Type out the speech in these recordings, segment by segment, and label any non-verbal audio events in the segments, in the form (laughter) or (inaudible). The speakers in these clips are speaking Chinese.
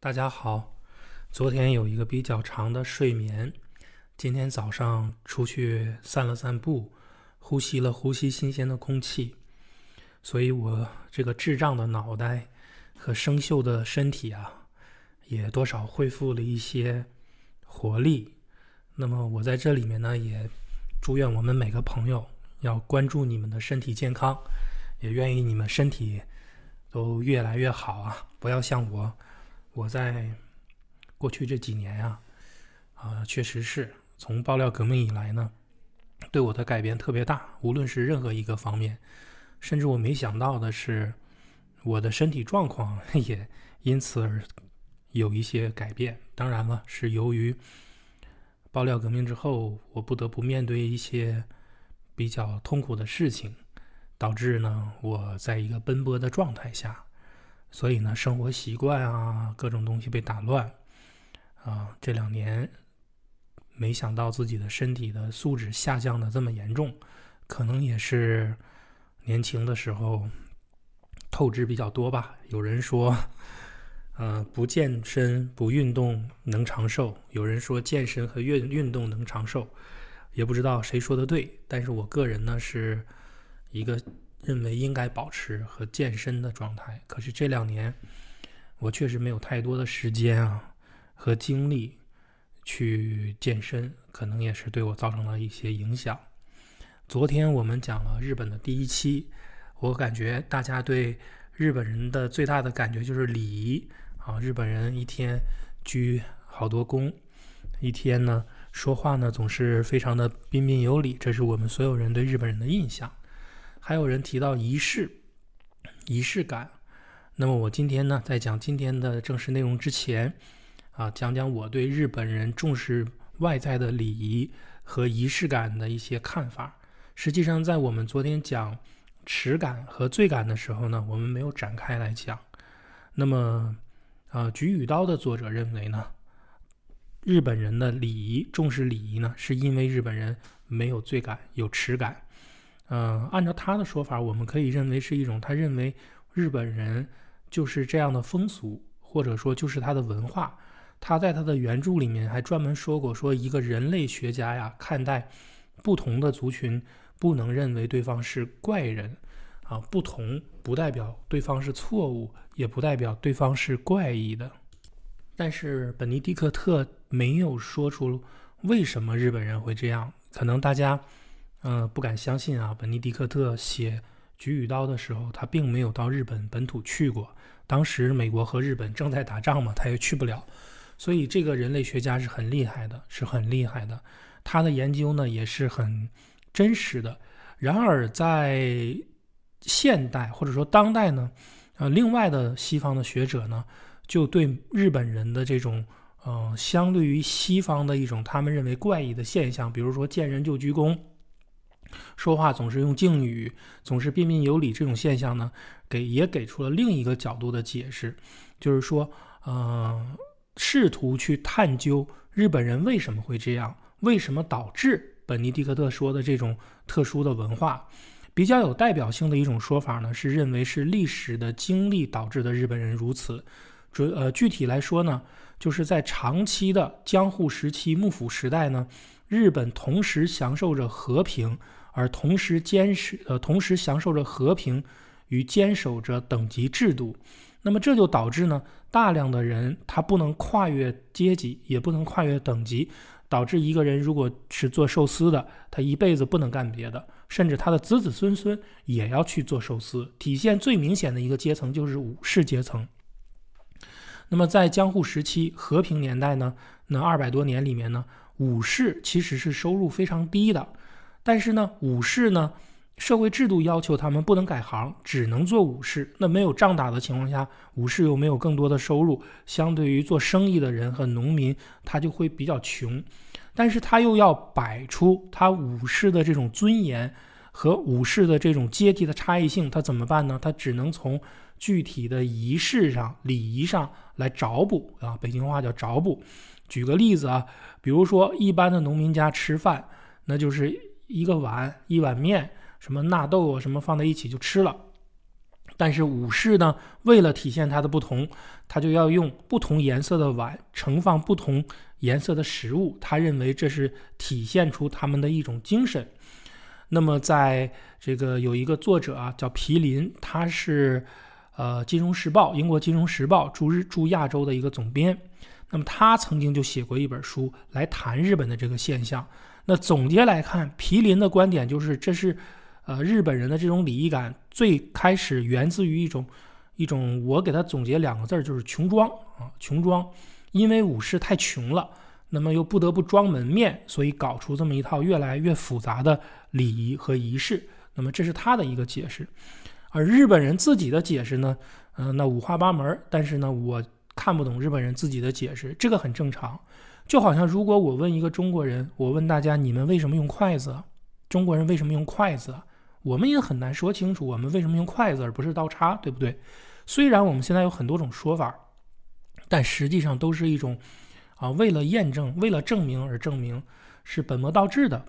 大家好，昨天有一个比较长的睡眠，今天早上出去散了散步，呼吸了呼吸新鲜的空气，所以我这个智障的脑袋和生锈的身体啊，也多少恢复了一些活力。那么我在这里面呢，也祝愿我们每个朋友要关注你们的身体健康，也愿意你们身体都越来越好啊，不要像我。我在过去这几年呀，啊，确实是从爆料革命以来呢，对我的改变特别大，无论是任何一个方面，甚至我没想到的是，我的身体状况 (laughs) 也因此而有一些改变。当然了，是由于爆料革命之后，我不得不面对一些比较痛苦的事情，导致呢我在一个奔波的状态下。所以呢，生活习惯啊，各种东西被打乱，啊，这两年没想到自己的身体的素质下降的这么严重，可能也是年轻的时候透支比较多吧。有人说，呃，不健身不运动能长寿；有人说健身和运运动能长寿，也不知道谁说的对。但是我个人呢，是一个。认为应该保持和健身的状态，可是这两年我确实没有太多的时间啊和精力去健身，可能也是对我造成了一些影响。昨天我们讲了日本的第一期，我感觉大家对日本人的最大的感觉就是礼仪啊，日本人一天鞠好多躬，一天呢说话呢总是非常的彬彬有礼，这是我们所有人对日本人的印象。还有人提到仪式、仪式感，那么我今天呢，在讲今天的正式内容之前，啊，讲讲我对日本人重视外在的礼仪和仪式感的一些看法。实际上，在我们昨天讲耻感和罪感的时候呢，我们没有展开来讲。那么，啊，菊与刀的作者认为呢，日本人的礼仪重视礼仪呢，是因为日本人没有罪感，有耻感。嗯，按照他的说法，我们可以认为是一种他认为日本人就是这样的风俗，或者说就是他的文化。他在他的原著里面还专门说过，说一个人类学家呀看待不同的族群，不能认为对方是怪人，啊，不同不代表对方是错误，也不代表对方是怪异的。但是本尼迪克特没有说出为什么日本人会这样，可能大家。嗯，不敢相信啊！本尼迪克特写《菊与刀》的时候，他并没有到日本本土去过。当时美国和日本正在打仗嘛，他也去不了。所以这个人类学家是很厉害的，是很厉害的。他的研究呢也是很真实的。然而在现代或者说当代呢，呃，另外的西方的学者呢，就对日本人的这种，嗯，相对于西方的一种他们认为怪异的现象，比如说见人就鞠躬。说话总是用敬语，总是彬彬有礼，这种现象呢，给也给出了另一个角度的解释，就是说，呃，试图去探究日本人为什么会这样，为什么导致本尼迪克特说的这种特殊的文化，比较有代表性的一种说法呢，是认为是历史的经历导致的日本人如此，主呃具体来说呢，就是在长期的江户时期、幕府时代呢，日本同时享受着和平。而同时坚持呃，同时享受着和平与坚守着等级制度，那么这就导致呢，大量的人他不能跨越阶级，也不能跨越等级，导致一个人如果是做寿司的，他一辈子不能干别的，甚至他的子子孙孙也要去做寿司。体现最明显的一个阶层就是武士阶层。那么在江户时期和平年代呢，那二百多年里面呢，武士其实是收入非常低的。但是呢，武士呢，社会制度要求他们不能改行，只能做武士。那没有仗打的情况下，武士又没有更多的收入，相对于做生意的人和农民，他就会比较穷。但是他又要摆出他武士的这种尊严和武士的这种阶级的差异性，他怎么办呢？他只能从具体的仪式上、礼仪上来找补啊。北京话叫找补。举个例子啊，比如说一般的农民家吃饭，那就是。一个碗一碗面，什么纳豆啊什么放在一起就吃了。但是武士呢，为了体现它的不同，他就要用不同颜色的碗盛放不同颜色的食物，他认为这是体现出他们的一种精神。那么在这个有一个作者啊，叫皮林，他是呃《金融时报》英国《金融时报》驻日驻亚洲的一个总编。那么他曾经就写过一本书来谈日本的这个现象。那总结来看，皮林的观点就是，这是，呃，日本人的这种礼仪感最开始源自于一种，一种我给他总结两个字儿，就是穷装啊，穷装，因为武士太穷了，那么又不得不装门面，所以搞出这么一套越来越复杂的礼仪和仪式。那么这是他的一个解释，而日本人自己的解释呢，嗯，那五花八门，但是呢，我看不懂日本人自己的解释，这个很正常。就好像如果我问一个中国人，我问大家你们为什么用筷子？中国人为什么用筷子？我们也很难说清楚我们为什么用筷子而不是刀叉，对不对？虽然我们现在有很多种说法，但实际上都是一种啊为了验证、为了证明而证明，是本末倒置的。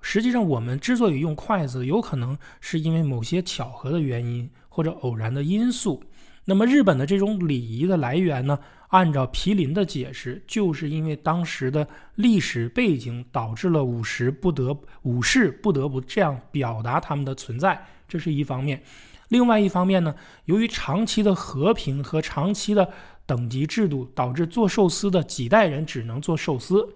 实际上，我们之所以用筷子，有可能是因为某些巧合的原因或者偶然的因素。那么日本的这种礼仪的来源呢？按照皮林的解释，就是因为当时的历史背景导致了武士不得武士不得不这样表达他们的存在，这是一方面。另外一方面呢，由于长期的和平和长期的等级制度，导致做寿司的几代人只能做寿司，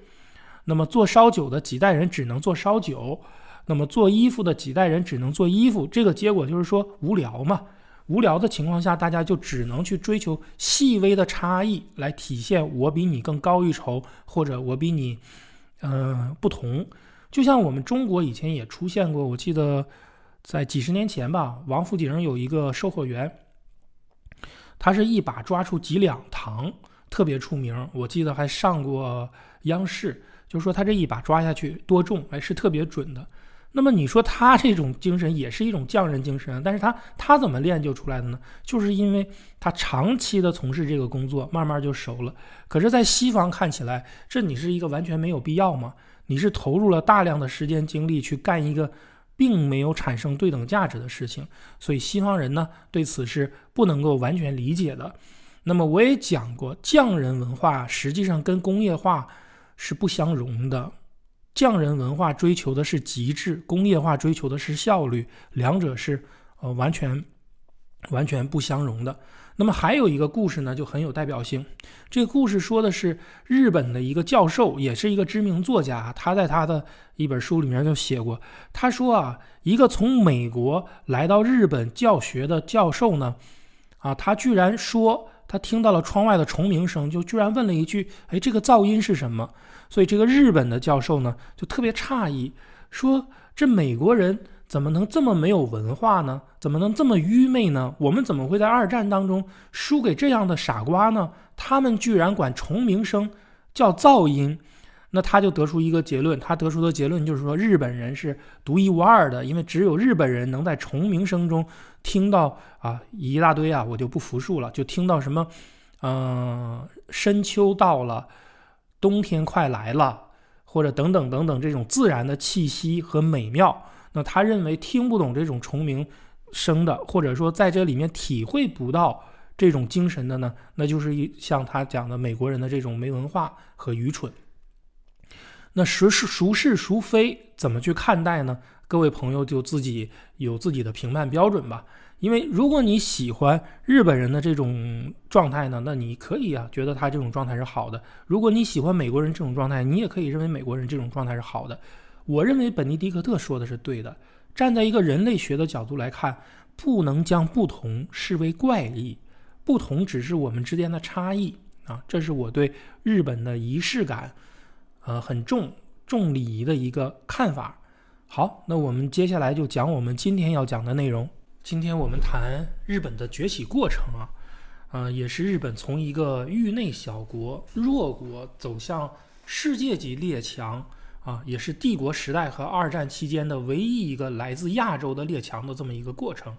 那么做烧酒的几代人只能做烧酒，那么做衣服的几代人只能做衣服。这个结果就是说无聊嘛。无聊的情况下，大家就只能去追求细微的差异，来体现我比你更高一筹，或者我比你，嗯，不同。就像我们中国以前也出现过，我记得在几十年前吧，王府井有一个售货员，他是一把抓出几两糖，特别出名。我记得还上过央视，就说他这一把抓下去多重，哎，是特别准的。那么你说他这种精神也是一种匠人精神，但是他他怎么练就出来的呢？就是因为他长期的从事这个工作，慢慢就熟了。可是，在西方看起来，这你是一个完全没有必要嘛？你是投入了大量的时间精力去干一个并没有产生对等价值的事情，所以西方人呢对此是不能够完全理解的。那么我也讲过，匠人文化实际上跟工业化是不相容的。匠人文化追求的是极致，工业化追求的是效率，两者是呃完全完全不相容的。那么还有一个故事呢，就很有代表性。这个故事说的是日本的一个教授，也是一个知名作家，他在他的一本书里面就写过，他说啊，一个从美国来到日本教学的教授呢，啊，他居然说。他听到了窗外的虫鸣声，就居然问了一句：“哎，这个噪音是什么？”所以这个日本的教授呢，就特别诧异，说：“这美国人怎么能这么没有文化呢？怎么能这么愚昧呢？我们怎么会在二战当中输给这样的傻瓜呢？他们居然管虫鸣声叫噪音。”那他就得出一个结论，他得出的结论就是说，日本人是独一无二的，因为只有日本人能在虫鸣声中听到啊一大堆啊，我就不复述了，就听到什么，嗯，深秋到了，冬天快来了，或者等等等等这种自然的气息和美妙。那他认为听不懂这种虫鸣声的，或者说在这里面体会不到这种精神的呢，那就是一像他讲的美国人的这种没文化和愚蠢。那孰是孰是孰非，怎么去看待呢？各位朋友就自己有自己的评判标准吧。因为如果你喜欢日本人的这种状态呢，那你可以啊，觉得他这种状态是好的；如果你喜欢美国人这种状态，你也可以认为美国人这种状态是好的。我认为本尼迪克特说的是对的。站在一个人类学的角度来看，不能将不同视为怪异，不同只是我们之间的差异啊。这是我对日本的仪式感。呃，很重重礼仪的一个看法。好，那我们接下来就讲我们今天要讲的内容。今天我们谈日本的崛起过程啊，呃，也是日本从一个域内小国、弱国走向世界级列强啊，也是帝国时代和二战期间的唯一一个来自亚洲的列强的这么一个过程。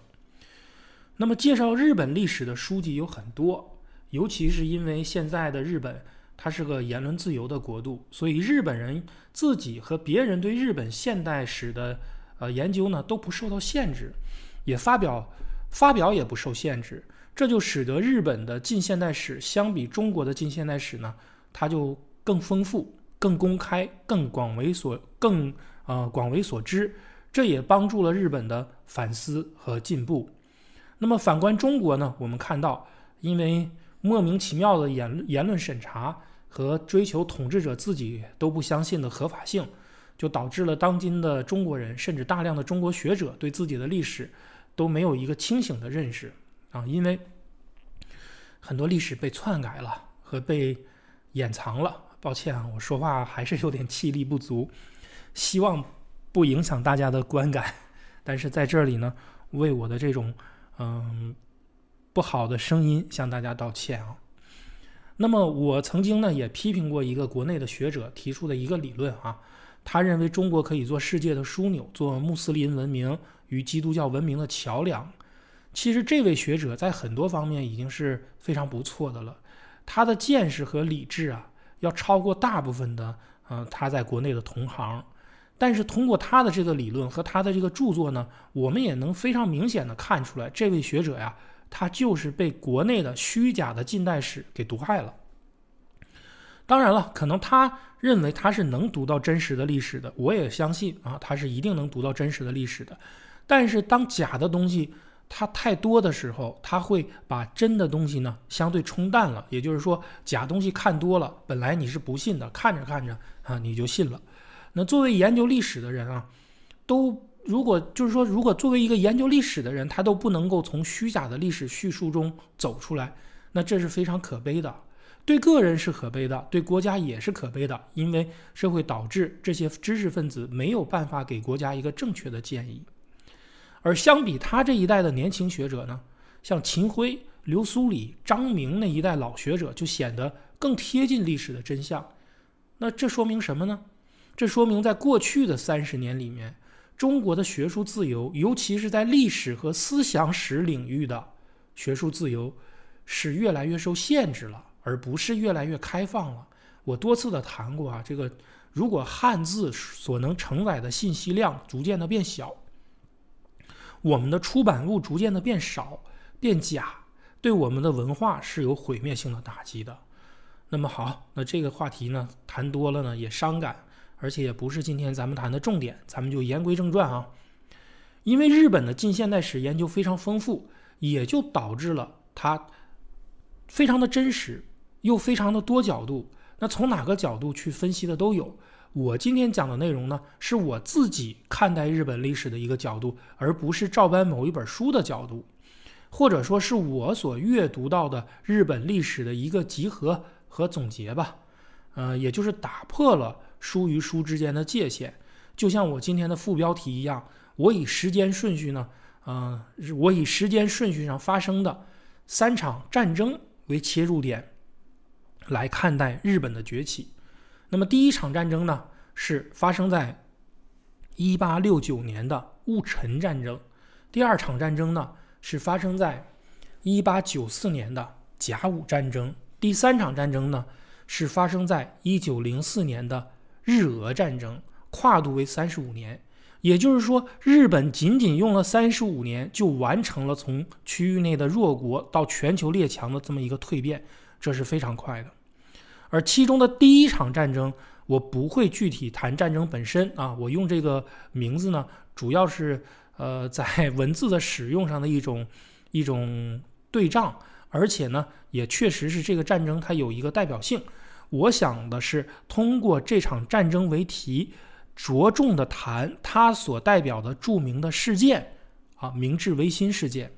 那么，介绍日本历史的书籍有很多，尤其是因为现在的日本。它是个言论自由的国度，所以日本人自己和别人对日本现代史的呃研究呢都不受到限制，也发表发表也不受限制，这就使得日本的近现代史相比中国的近现代史呢，它就更丰富、更公开、更广为所更呃广为所知，这也帮助了日本的反思和进步。那么反观中国呢，我们看到因为莫名其妙的言言论审查。和追求统治者自己都不相信的合法性，就导致了当今的中国人，甚至大量的中国学者对自己的历史都没有一个清醒的认识啊！因为很多历史被篡改了和被掩藏了。抱歉啊，我说话还是有点气力不足，希望不影响大家的观感。但是在这里呢，为我的这种嗯不好的声音向大家道歉啊！那么我曾经呢也批评过一个国内的学者提出的一个理论啊，他认为中国可以做世界的枢纽，做穆斯林文明与基督教文明的桥梁。其实这位学者在很多方面已经是非常不错的了，他的见识和理智啊要超过大部分的嗯他在国内的同行。但是通过他的这个理论和他的这个著作呢，我们也能非常明显的看出来这位学者呀。他就是被国内的虚假的近代史给毒害了。当然了，可能他认为他是能读到真实的历史的，我也相信啊，他是一定能读到真实的历史的。但是当假的东西它太多的时候，他会把真的东西呢相对冲淡了。也就是说，假东西看多了，本来你是不信的，看着看着啊你就信了。那作为研究历史的人啊，都。如果就是说，如果作为一个研究历史的人，他都不能够从虚假的历史叙述中走出来，那这是非常可悲的。对个人是可悲的，对国家也是可悲的，因为社会导致这些知识分子没有办法给国家一个正确的建议。而相比他这一代的年轻学者呢，像秦晖、刘苏里、张明那一代老学者就显得更贴近历史的真相。那这说明什么呢？这说明在过去的三十年里面。中国的学术自由，尤其是在历史和思想史领域的学术自由，是越来越受限制了，而不是越来越开放了。我多次的谈过啊，这个如果汉字所能承载的信息量逐渐的变小，我们的出版物逐渐的变少、变假，对我们的文化是有毁灭性的打击的。那么好，那这个话题呢，谈多了呢，也伤感。而且也不是今天咱们谈的重点，咱们就言归正传啊。因为日本的近现代史研究非常丰富，也就导致了它非常的真实，又非常的多角度。那从哪个角度去分析的都有。我今天讲的内容呢，是我自己看待日本历史的一个角度，而不是照搬某一本书的角度，或者说是我所阅读到的日本历史的一个集合和总结吧。呃，也就是打破了。书与书之间的界限，就像我今天的副标题一样，我以时间顺序呢，呃，我以时间顺序上发生的三场战争为切入点来看待日本的崛起。那么第一场战争呢，是发生在一八六九年的戊辰战争；第二场战争呢，是发生在一八九四年的甲午战争；第三场战争呢，是发生在一九零四年的。日俄战争跨度为三十五年，也就是说，日本仅仅用了三十五年就完成了从区域内的弱国到全球列强的这么一个蜕变，这是非常快的。而其中的第一场战争，我不会具体谈战争本身啊，我用这个名字呢，主要是呃在文字的使用上的一种一种对仗，而且呢，也确实是这个战争它有一个代表性。我想的是通过这场战争为题，着重的谈它所代表的著名的事件，啊，明治维新事件。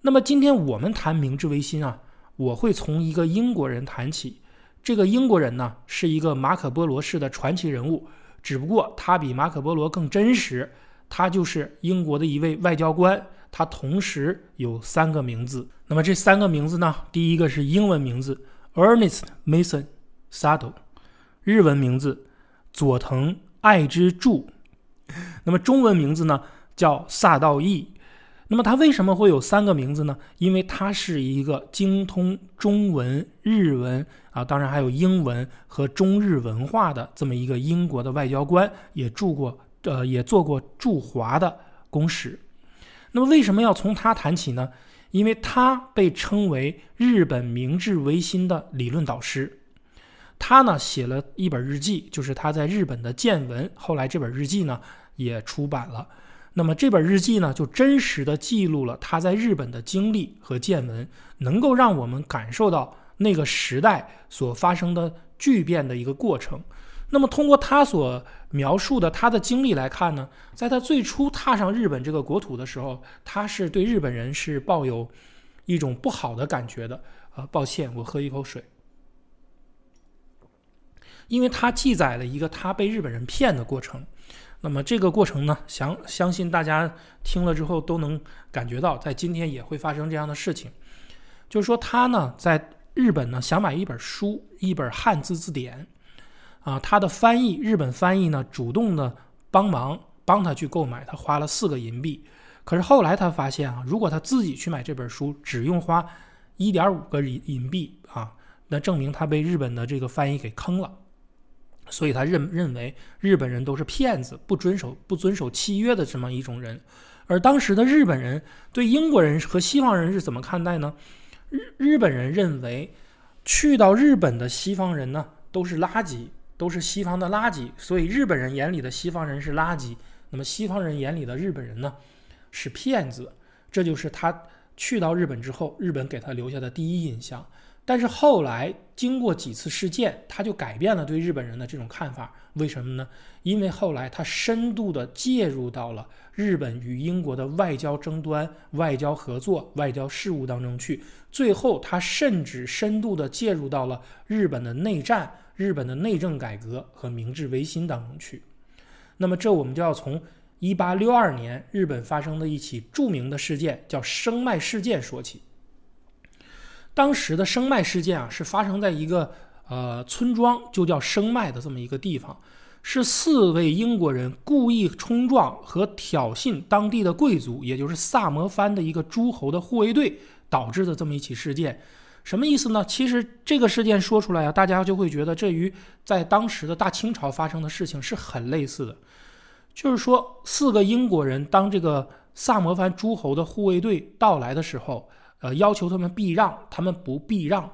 那么今天我们谈明治维新啊，我会从一个英国人谈起。这个英国人呢，是一个马可波罗式的传奇人物，只不过他比马可波罗更真实。他就是英国的一位外交官，他同时有三个名字。那么这三个名字呢，第一个是英文名字。Ernest Mason s a t o 日文名字佐藤爱之助，那么中文名字呢叫萨道义。那么他为什么会有三个名字呢？因为他是一个精通中文、日文啊，当然还有英文和中日文化的这么一个英国的外交官，也住过呃也做过驻华的公使。那么为什么要从他谈起呢？因为他被称为日本明治维新的理论导师，他呢写了一本日记，就是他在日本的见闻。后来这本日记呢也出版了。那么这本日记呢就真实的记录了他在日本的经历和见闻，能够让我们感受到那个时代所发生的巨变的一个过程。那么，通过他所描述的他的经历来看呢，在他最初踏上日本这个国土的时候，他是对日本人是抱有一种不好的感觉的。啊，抱歉，我喝一口水。因为他记载了一个他被日本人骗的过程。那么这个过程呢，相相信大家听了之后都能感觉到，在今天也会发生这样的事情。就是说，他呢在日本呢想买一本书，一本汉字字典。啊，他的翻译日本翻译呢，主动的帮忙帮他去购买，他花了四个银币。可是后来他发现啊，如果他自己去买这本书，只用花一点五个银银币啊，那证明他被日本的这个翻译给坑了。所以他认认为日本人都是骗子，不遵守不遵守契约的这么一种人。而当时的日本人对英国人和西方人是怎么看待呢？日日本人认为去到日本的西方人呢，都是垃圾。都是西方的垃圾，所以日本人眼里的西方人是垃圾。那么西方人眼里的日本人呢，是骗子。这就是他去到日本之后，日本给他留下的第一印象。但是后来经过几次事件，他就改变了对日本人的这种看法。为什么呢？因为后来他深度的介入到了日本与英国的外交争端、外交合作、外交事务当中去。最后，他甚至深度的介入到了日本的内战。日本的内政改革和明治维新当中去，那么这我们就要从1862年日本发生的一起著名的事件叫生麦事件说起。当时的生麦事件啊，是发生在一个呃村庄，就叫生麦的这么一个地方，是四位英国人故意冲撞和挑衅当地的贵族，也就是萨摩藩的一个诸侯的护卫队，导致的这么一起事件。什么意思呢？其实这个事件说出来啊，大家就会觉得这与在当时的大清朝发生的事情是很类似的。就是说，四个英国人当这个萨摩藩诸侯的护卫队到来的时候，呃，要求他们避让，他们不避让，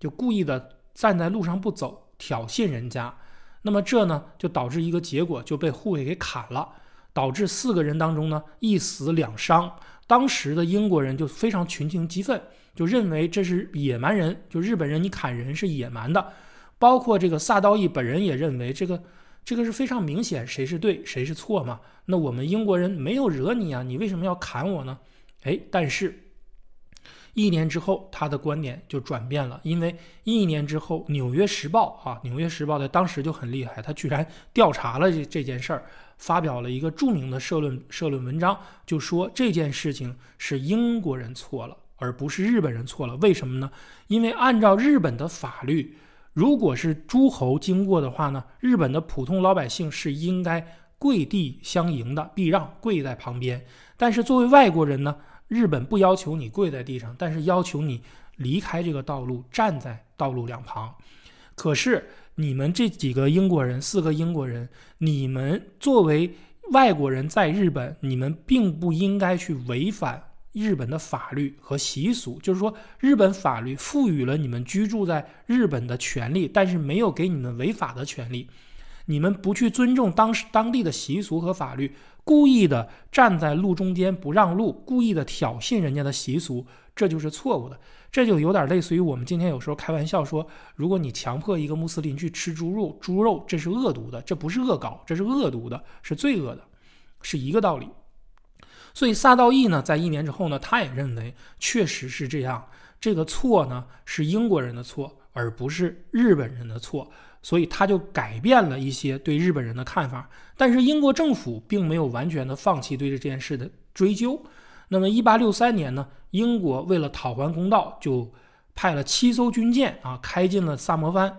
就故意的站在路上不走，挑衅人家。那么这呢，就导致一个结果，就被护卫给砍了，导致四个人当中呢，一死两伤。当时的英国人就非常群情激愤。就认为这是野蛮人，就日本人，你砍人是野蛮的。包括这个萨道义本人也认为，这个这个是非常明显，谁是对，谁是错嘛？那我们英国人没有惹你啊，你为什么要砍我呢？哎，但是一年之后，他的观点就转变了，因为一年之后，《纽约时报》啊，《纽约时报》在当时就很厉害，他居然调查了这这件事儿，发表了一个著名的社论社论文章，就说这件事情是英国人错了。而不是日本人错了，为什么呢？因为按照日本的法律，如果是诸侯经过的话呢，日本的普通老百姓是应该跪地相迎的，避让跪在旁边。但是作为外国人呢，日本不要求你跪在地上，但是要求你离开这个道路，站在道路两旁。可是你们这几个英国人，四个英国人，你们作为外国人在日本，你们并不应该去违反。日本的法律和习俗，就是说，日本法律赋予了你们居住在日本的权利，但是没有给你们违法的权利。你们不去尊重当时当地的习俗和法律，故意的站在路中间不让路，故意的挑衅人家的习俗，这就是错误的。这就有点类似于我们今天有时候开玩笑说，如果你强迫一个穆斯林去吃猪肉，猪肉这是恶毒的，这不是恶搞，这是恶毒的，是罪恶的，是一个道理。所以萨道义呢，在一年之后呢，他也认为确实是这样，这个错呢是英国人的错，而不是日本人的错，所以他就改变了一些对日本人的看法。但是英国政府并没有完全的放弃对这件事的追究。那么1863年呢，英国为了讨还公道，就派了七艘军舰啊开进了萨摩藩，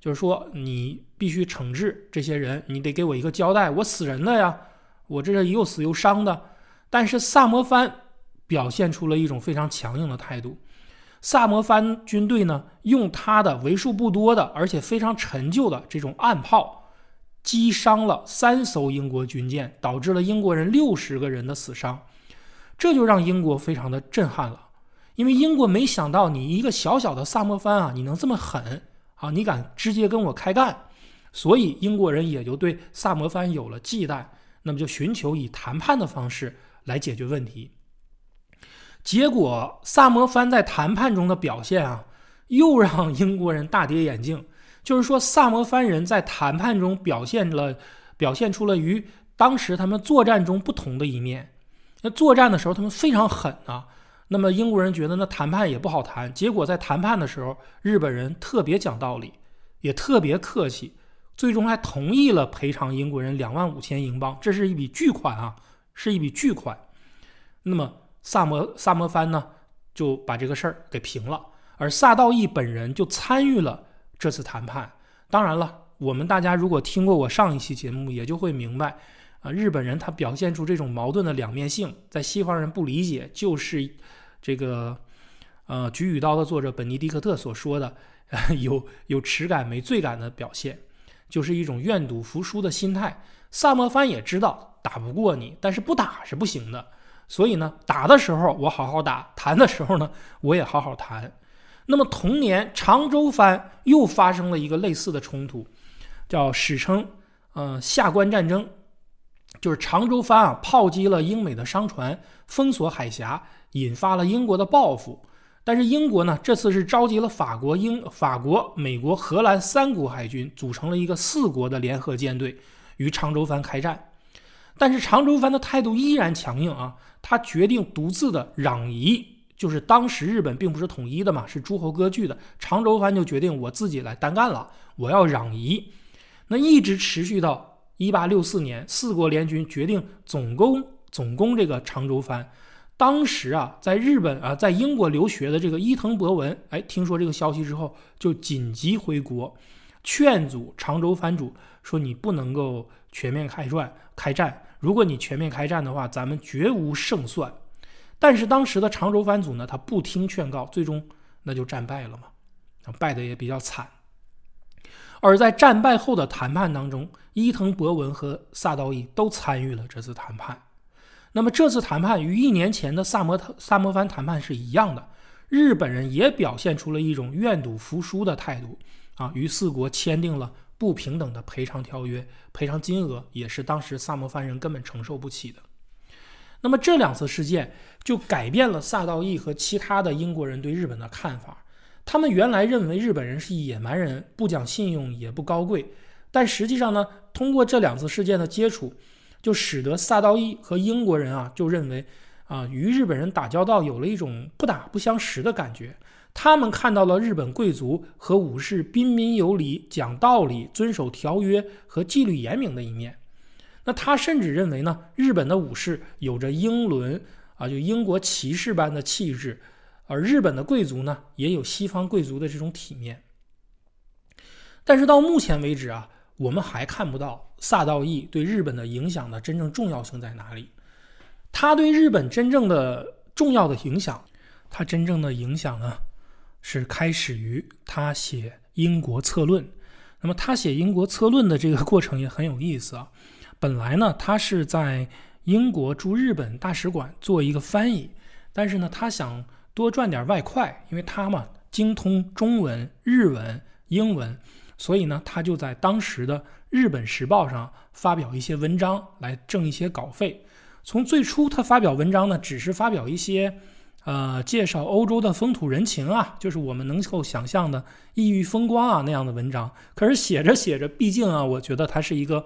就是说你必须惩治这些人，你得给我一个交代，我死人了呀，我这是又死又伤的。但是萨摩藩表现出了一种非常强硬的态度，萨摩藩军队呢用他的为数不多的而且非常陈旧的这种暗炮击伤了三艘英国军舰，导致了英国人六十个人的死伤，这就让英国非常的震撼了，因为英国没想到你一个小小的萨摩藩啊，你能这么狠啊，你敢直接跟我开干，所以英国人也就对萨摩藩有了忌惮，那么就寻求以谈判的方式。来解决问题，结果萨摩藩在谈判中的表现啊，又让英国人大跌眼镜。(laughs) 就是说，萨摩藩人在谈判中表现了，表现出了与当时他们作战中不同的一面。那作战的时候他们非常狠啊，那么英国人觉得那谈判也不好谈。结果在谈判的时候，日本人特别讲道理，也特别客气，最终还同意了赔偿英国人两万五千英镑，这是一笔巨款啊。是一笔巨款，那么萨摩萨摩藩呢就把这个事儿给平了，而萨道义本人就参与了这次谈判。当然了，我们大家如果听过我上一期节目，也就会明白，啊，日本人他表现出这种矛盾的两面性，在西方人不理解，就是这个，呃，《菊与刀》的作者本尼迪克特所说的，有有耻感没罪感的表现，就是一种愿赌服输的心态。萨摩藩也知道。打不过你，但是不打是不行的。所以呢，打的时候我好好打，谈的时候呢我也好好谈。那么同年，长州藩又发生了一个类似的冲突，叫史称“嗯下关战争”。就是长州藩啊炮击了英美的商船，封锁海峡，引发了英国的报复。但是英国呢这次是召集了法国、英、法国、美国、荷兰三国海军，组成了一个四国的联合舰队，与长州藩开战。但是长州藩的态度依然强硬啊！他决定独自的攘夷，就是当时日本并不是统一的嘛，是诸侯割据的。长州藩就决定我自己来单干了，我要攘夷。那一直持续到一八六四年，四国联军决定总攻总攻这个长州藩。当时啊，在日本啊，在英国留学的这个伊藤博文，哎，听说这个消息之后，就紧急回国，劝阻长州藩主说：“你不能够。”全面开战，开战。如果你全面开战的话，咱们绝无胜算。但是当时的长州藩主呢，他不听劝告，最终那就战败了嘛，啊，败的也比较惨。而在战败后的谈判当中，伊藤博文和萨道义都参与了这次谈判。那么这次谈判与一年前的萨摩萨摩藩谈判是一样的，日本人也表现出了一种愿赌服输的态度，啊，与四国签订了。不平等的赔偿条约，赔偿金额也是当时萨摩藩人根本承受不起的。那么，这两次事件就改变了萨道义和其他的英国人对日本的看法。他们原来认为日本人是野蛮人，不讲信用，也不高贵。但实际上呢，通过这两次事件的接触，就使得萨道义和英国人啊就认为啊，与日本人打交道有了一种不打不相识的感觉。他们看到了日本贵族和武士彬彬有礼、讲道理、遵守条约和纪律严明的一面。那他甚至认为呢，日本的武士有着英伦啊，就英国骑士般的气质，而日本的贵族呢，也有西方贵族的这种体面。但是到目前为止啊，我们还看不到萨道义对日本的影响的真正重要性在哪里。他对日本真正的重要的影响，他真正的影响呢，是开始于他写英国策论，那么他写英国策论的这个过程也很有意思啊。本来呢，他是在英国驻日本大使馆做一个翻译，但是呢，他想多赚点外快，因为他嘛精通中文、日文、英文，所以呢，他就在当时的《日本时报》上发表一些文章来挣一些稿费。从最初，他发表文章呢，只是发表一些。呃，介绍欧洲的风土人情啊，就是我们能够想象的异域风光啊那样的文章。可是写着写着，毕竟啊，我觉得他是一个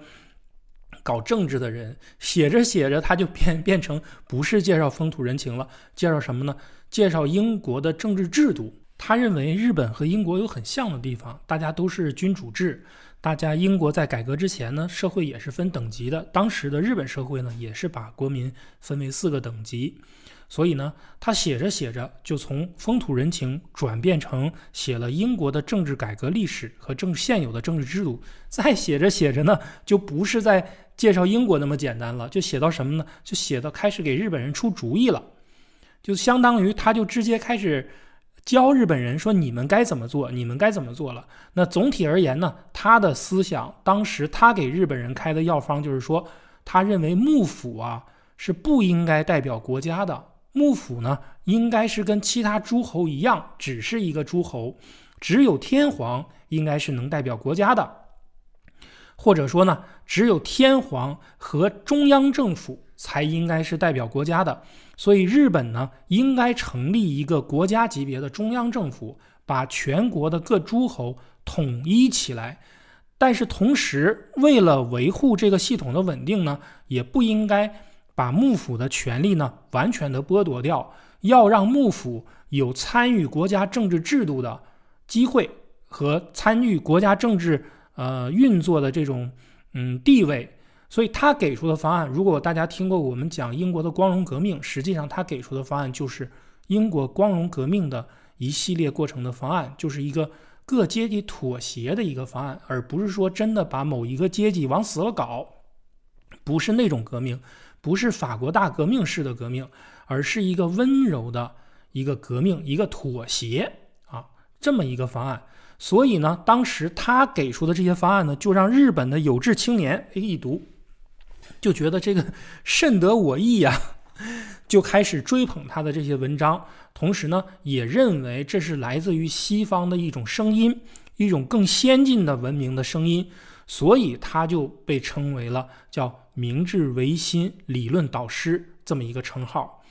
搞政治的人，写着写着他就变变成不是介绍风土人情了，介绍什么呢？介绍英国的政治制度。他认为日本和英国有很像的地方，大家都是君主制。大家英国在改革之前呢，社会也是分等级的。当时的日本社会呢，也是把国民分为四个等级。所以呢，他写着写着就从风土人情转变成写了英国的政治改革历史和政现有的政治制度，再写着写着呢，就不是在介绍英国那么简单了，就写到什么呢？就写到开始给日本人出主意了，就相当于他就直接开始教日本人说你们该怎么做，你们该怎么做了。那总体而言呢，他的思想当时他给日本人开的药方就是说，他认为幕府啊是不应该代表国家的。幕府呢，应该是跟其他诸侯一样，只是一个诸侯，只有天皇应该是能代表国家的，或者说呢，只有天皇和中央政府才应该是代表国家的。所以，日本呢，应该成立一个国家级别的中央政府，把全国的各诸侯统一起来。但是，同时为了维护这个系统的稳定呢，也不应该。把幕府的权力呢完全的剥夺掉，要让幕府有参与国家政治制度的机会和参与国家政治呃运作的这种嗯地位。所以他给出的方案，如果大家听过我们讲英国的光荣革命，实际上他给出的方案就是英国光荣革命的一系列过程的方案，就是一个各阶级妥协的一个方案，而不是说真的把某一个阶级往死了搞，不是那种革命。不是法国大革命式的革命，而是一个温柔的一个革命，一个妥协啊，这么一个方案。所以呢，当时他给出的这些方案呢，就让日本的有志青年一读，就觉得这个甚得我意呀，就开始追捧他的这些文章。同时呢，也认为这是来自于西方的一种声音，一种更先进的文明的声音，所以他就被称为了叫。明治维新理论导师这么一个称号，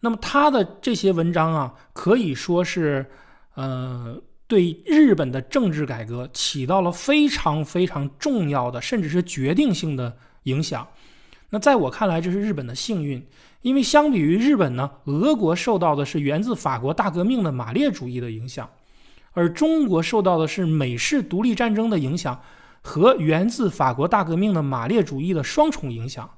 那么他的这些文章啊，可以说是呃对日本的政治改革起到了非常非常重要的，甚至是决定性的影响。那在我看来，这是日本的幸运，因为相比于日本呢，俄国受到的是源自法国大革命的马列主义的影响，而中国受到的是美式独立战争的影响。和源自法国大革命的马列主义的双重影响，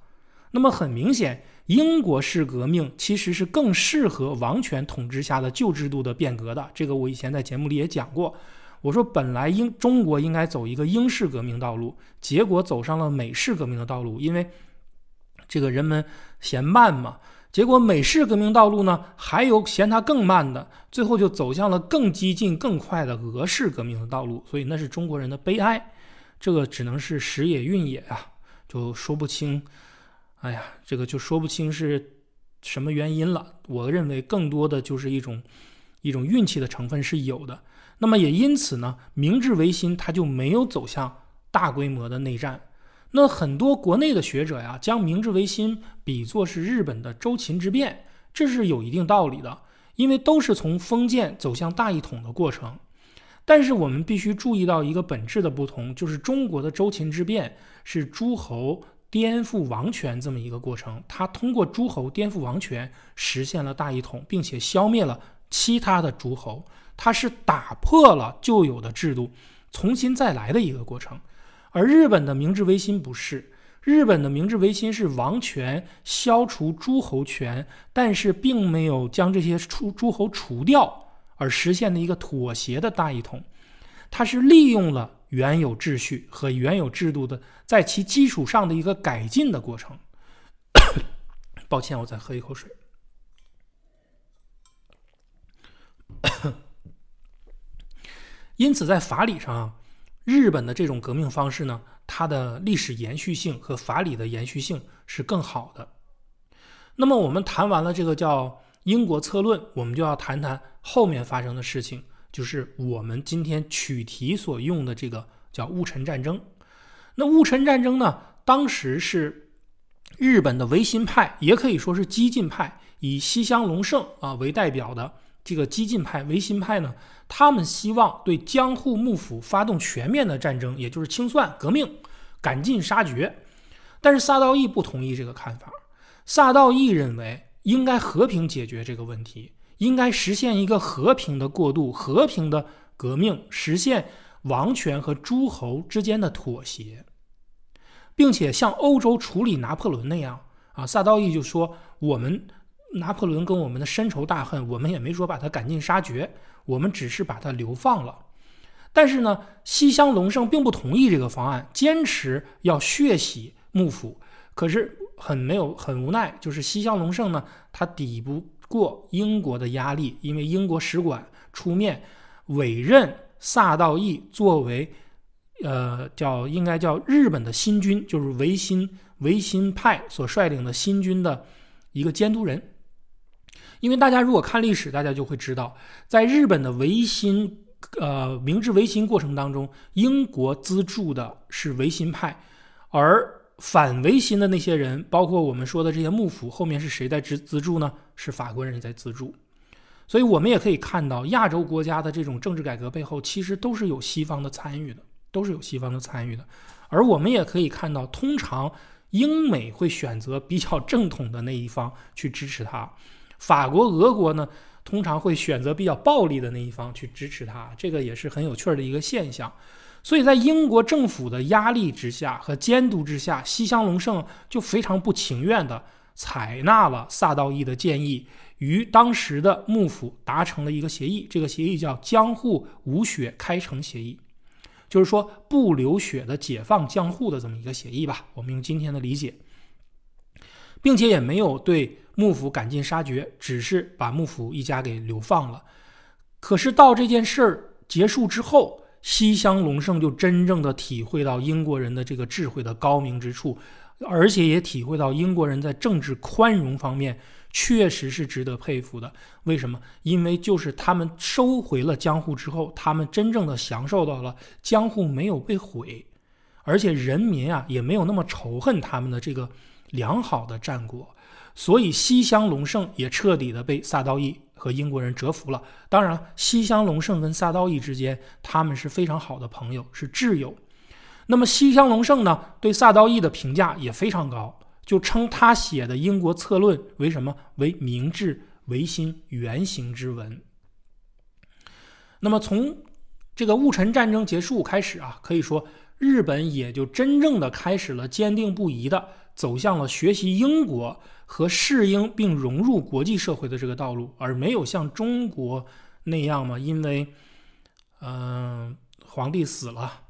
那么很明显，英国式革命其实是更适合王权统治下的旧制度的变革的。这个我以前在节目里也讲过，我说本来英中国应该走一个英式革命道路，结果走上了美式革命的道路，因为这个人们嫌慢嘛。结果美式革命道路呢，还有嫌它更慢的，最后就走向了更激进、更快的俄式革命的道路。所以那是中国人的悲哀。这个只能是时也运也啊，就说不清。哎呀，这个就说不清是什么原因了。我认为更多的就是一种一种运气的成分是有的。那么也因此呢，明治维新它就没有走向大规模的内战。那很多国内的学者呀，将明治维新比作是日本的周秦之变，这是有一定道理的，因为都是从封建走向大一统的过程。但是我们必须注意到一个本质的不同，就是中国的周秦之变是诸侯颠覆王权这么一个过程，它通过诸侯颠覆王权实现了大一统，并且消灭了其他的诸侯，它是打破了旧有的制度，重新再来的一个过程。而日本的明治维新不是，日本的明治维新是王权消除诸侯权，但是并没有将这些诸诸侯除掉。而实现的一个妥协的大一统，它是利用了原有秩序和原有制度的，在其基础上的一个改进的过程。(coughs) 抱歉，我再喝一口水。因此，在法理上，日本的这种革命方式呢，它的历史延续性和法理的延续性是更好的。那么，我们谈完了这个叫英国策论，我们就要谈谈。后面发生的事情就是我们今天取题所用的这个叫戊辰战争。那戊辰战争呢，当时是日本的维新派，也可以说是激进派，以西乡隆盛啊为代表的这个激进派维新派呢，他们希望对江户幕府发动全面的战争，也就是清算革命，赶尽杀绝。但是萨道义不同意这个看法，萨道义认为应该和平解决这个问题。应该实现一个和平的过渡，和平的革命，实现王权和诸侯之间的妥协，并且像欧洲处理拿破仑那样啊。萨道义就说：“我们拿破仑跟我们的深仇大恨，我们也没说把他赶尽杀绝，我们只是把他流放了。”但是呢，西乡隆盛并不同意这个方案，坚持要血洗幕府。可是很没有很无奈，就是西乡隆盛呢，他抵不。过英国的压力，因为英国使馆出面委任萨道义作为，呃，叫应该叫日本的新军，就是维新维新派所率领的新军的一个监督人。因为大家如果看历史，大家就会知道，在日本的维新，呃，明治维新过程当中，英国资助的是维新派，而反维新的那些人，包括我们说的这些幕府，后面是谁在资资助呢？是法国人在资助，所以我们也可以看到亚洲国家的这种政治改革背后，其实都是有西方的参与的，都是有西方的参与的。而我们也可以看到，通常英美会选择比较正统的那一方去支持他，法国、俄国呢，通常会选择比较暴力的那一方去支持他。这个也是很有趣儿的一个现象。所以在英国政府的压力之下和监督之下，西乡隆盛就非常不情愿的。采纳了萨道义的建议，与当时的幕府达成了一个协议，这个协议叫《江户无血开城协议》，就是说不流血的解放江户的这么一个协议吧。我们用今天的理解，并且也没有对幕府赶尽杀绝，只是把幕府一家给流放了。可是到这件事儿结束之后，西乡隆盛就真正的体会到英国人的这个智慧的高明之处。而且也体会到英国人在政治宽容方面确实是值得佩服的。为什么？因为就是他们收回了江户之后，他们真正的享受到了江户没有被毁，而且人民啊也没有那么仇恨他们的这个良好的战果。所以西乡隆盛也彻底的被萨道义。和英国人折服了。当然，西乡隆盛跟萨道义之间，他们是非常好的朋友，是挚友。那么西乡隆盛呢，对萨道义的评价也非常高，就称他写的英国策论为什么为明治维新原型之文。那么从这个戊辰战争结束开始啊，可以说日本也就真正的开始了坚定不移的走向了学习英国和适应并融入国际社会的这个道路，而没有像中国那样嘛，因为嗯皇帝死了。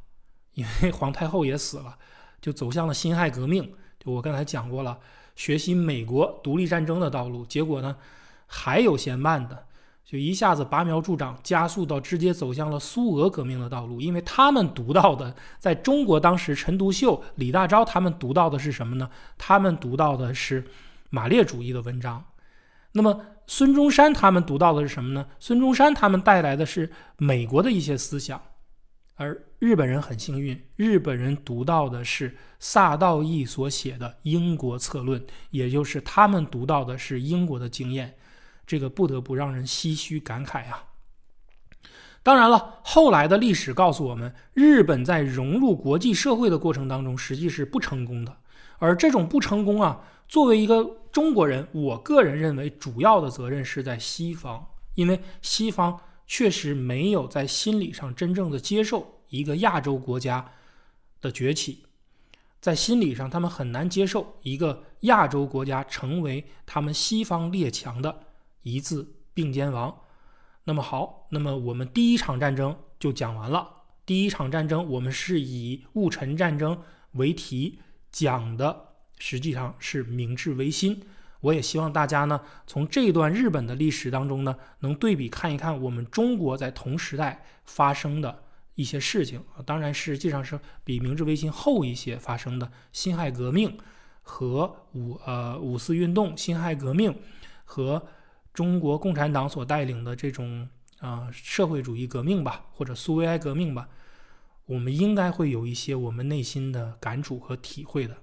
因为皇太后也死了，就走向了辛亥革命。就我刚才讲过了，学习美国独立战争的道路。结果呢，还有些慢的，就一下子拔苗助长，加速到直接走向了苏俄革命的道路。因为他们读到的，在中国当时，陈独秀、李大钊他们读到的是什么呢？他们读到的是马列主义的文章。那么，孙中山他们读到的是什么呢？孙中山他们带来的是美国的一些思想，而。日本人很幸运，日本人读到的是萨道义所写的英国策论，也就是他们读到的是英国的经验，这个不得不让人唏嘘感慨啊。当然了，后来的历史告诉我们，日本在融入国际社会的过程当中，实际是不成功的。而这种不成功啊，作为一个中国人，我个人认为主要的责任是在西方，因为西方确实没有在心理上真正的接受。一个亚洲国家的崛起，在心理上他们很难接受一个亚洲国家成为他们西方列强的一字并肩王。那么好，那么我们第一场战争就讲完了。第一场战争我们是以戊辰战争为题讲的，实际上是明治维新。我也希望大家呢，从这段日本的历史当中呢，能对比看一看我们中国在同时代发生的。一些事情啊，当然实际上是比明治维新后一些发生的辛亥革命和五呃五四运动、辛亥革命和中国共产党所带领的这种啊社会主义革命吧，或者苏维埃革命吧，我们应该会有一些我们内心的感触和体会的。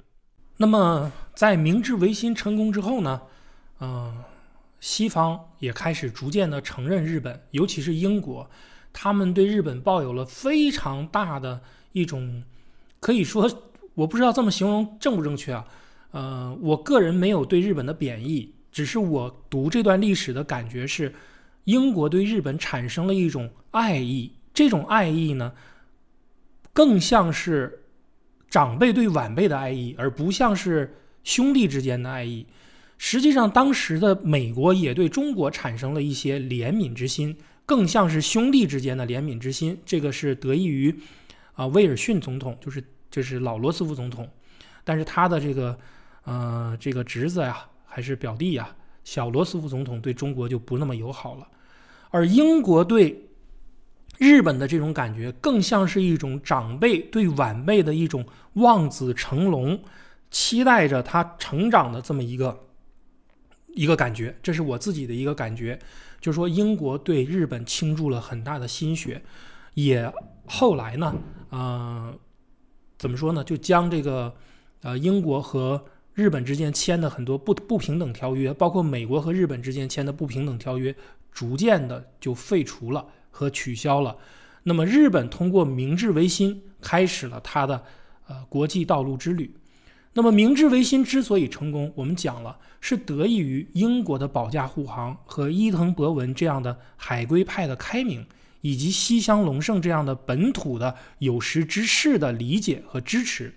那么在明治维新成功之后呢，嗯，西方也开始逐渐的承认日本，尤其是英国。他们对日本抱有了非常大的一种，可以说 (laughs) 我不知道这么形容正不正确啊。呃，我个人没有对日本的贬义，只是我读这段历史的感觉是，英国对日本产生了一种爱意，这种爱意呢，更像是长辈对晚辈的爱意，而不像是兄弟之间的爱意。实际上，当时的美国也对中国产生了一些怜悯之心。更像是兄弟之间的怜悯之心，这个是得益于，啊，威尔逊总统，就是就是老罗斯福总统，但是他的这个，呃，这个侄子呀，还是表弟呀，小罗斯福总统对中国就不那么友好了，而英国对日本的这种感觉，更像是一种长辈对晚辈的一种望子成龙，期待着他成长的这么一个一个感觉，这是我自己的一个感觉。就是说，英国对日本倾注了很大的心血，也后来呢，呃，怎么说呢？就将这个，呃，英国和日本之间签的很多不不平等条约，包括美国和日本之间签的不平等条约，逐渐的就废除了和取消了。那么，日本通过明治维新，开始了它的呃国际道路之旅。那么，明治维新之所以成功，我们讲了，是得益于英国的保驾护航和伊藤博文这样的海归派的开明，以及西乡隆盛这样的本土的有识之士的理解和支持。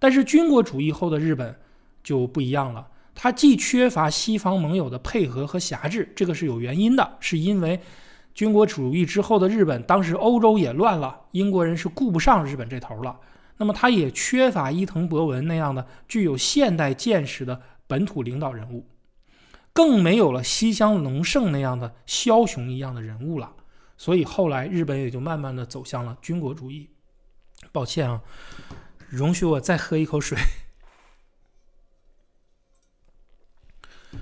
但是，军国主义后的日本就不一样了，它既缺乏西方盟友的配合和辖制，这个是有原因的，是因为军国主义之后的日本，当时欧洲也乱了，英国人是顾不上日本这头了。那么，他也缺乏伊藤博文那样的具有现代见识的本土领导人物，更没有了西乡隆盛那样的枭雄一样的人物了。所以，后来日本也就慢慢的走向了军国主义。抱歉啊，容许我再喝一口水。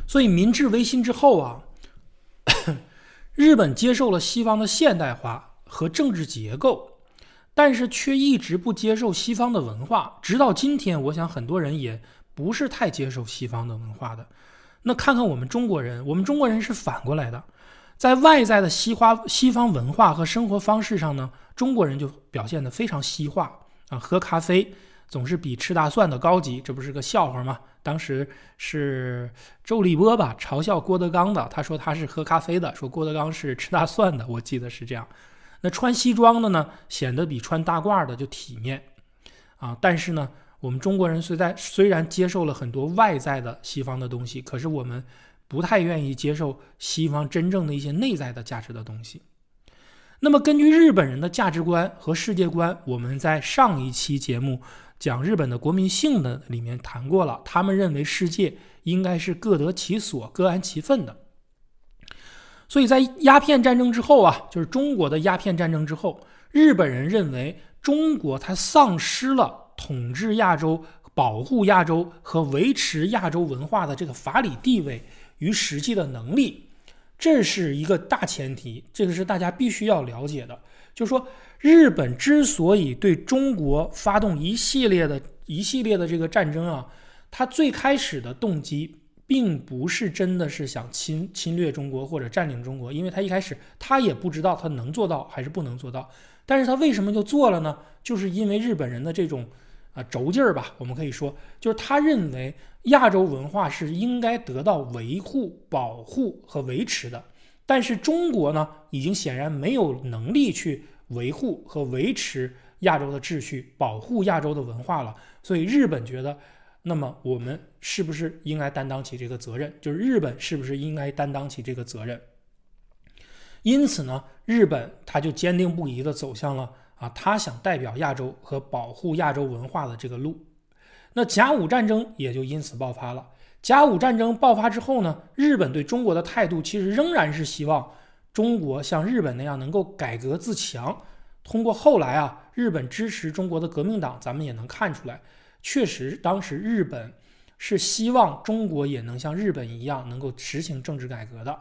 所以，明治维新之后啊，(coughs) 日本接受了西方的现代化和政治结构。但是却一直不接受西方的文化，直到今天，我想很多人也不是太接受西方的文化的。那看看我们中国人，我们中国人是反过来的，在外在的西化、西方文化和生活方式上呢，中国人就表现得非常西化啊，喝咖啡总是比吃大蒜的高级，这不是个笑话吗？当时是周立波吧嘲笑郭德纲的，他说他是喝咖啡的，说郭德纲是吃大蒜的，我记得是这样。那穿西装的呢，显得比穿大褂的就体面啊。但是呢，我们中国人虽在虽然接受了很多外在的西方的东西，可是我们不太愿意接受西方真正的一些内在的价值的东西。那么，根据日本人的价值观和世界观，我们在上一期节目讲日本的国民性的里面谈过了，他们认为世界应该是各得其所、各安其分的。所以在鸦片战争之后啊，就是中国的鸦片战争之后，日本人认为中国它丧失了统治亚洲、保护亚洲和维持亚洲文化的这个法理地位与实际的能力，这是一个大前提，这个是大家必须要了解的。就是说，日本之所以对中国发动一系列的一系列的这个战争啊，它最开始的动机。并不是真的是想侵侵略中国或者占领中国，因为他一开始他也不知道他能做到还是不能做到。但是他为什么就做了呢？就是因为日本人的这种啊轴劲儿吧，我们可以说，就是他认为亚洲文化是应该得到维护、保护和维持的。但是中国呢，已经显然没有能力去维护和维持亚洲的秩序、保护亚洲的文化了。所以日本觉得，那么我们。是不是应该担当起这个责任？就是日本是不是应该担当起这个责任？因此呢，日本他就坚定不移地走向了啊，他想代表亚洲和保护亚洲文化的这个路。那甲午战争也就因此爆发了。甲午战争爆发之后呢，日本对中国的态度其实仍然是希望中国像日本那样能够改革自强。通过后来啊，日本支持中国的革命党，咱们也能看出来，确实当时日本。是希望中国也能像日本一样能够实行政治改革的，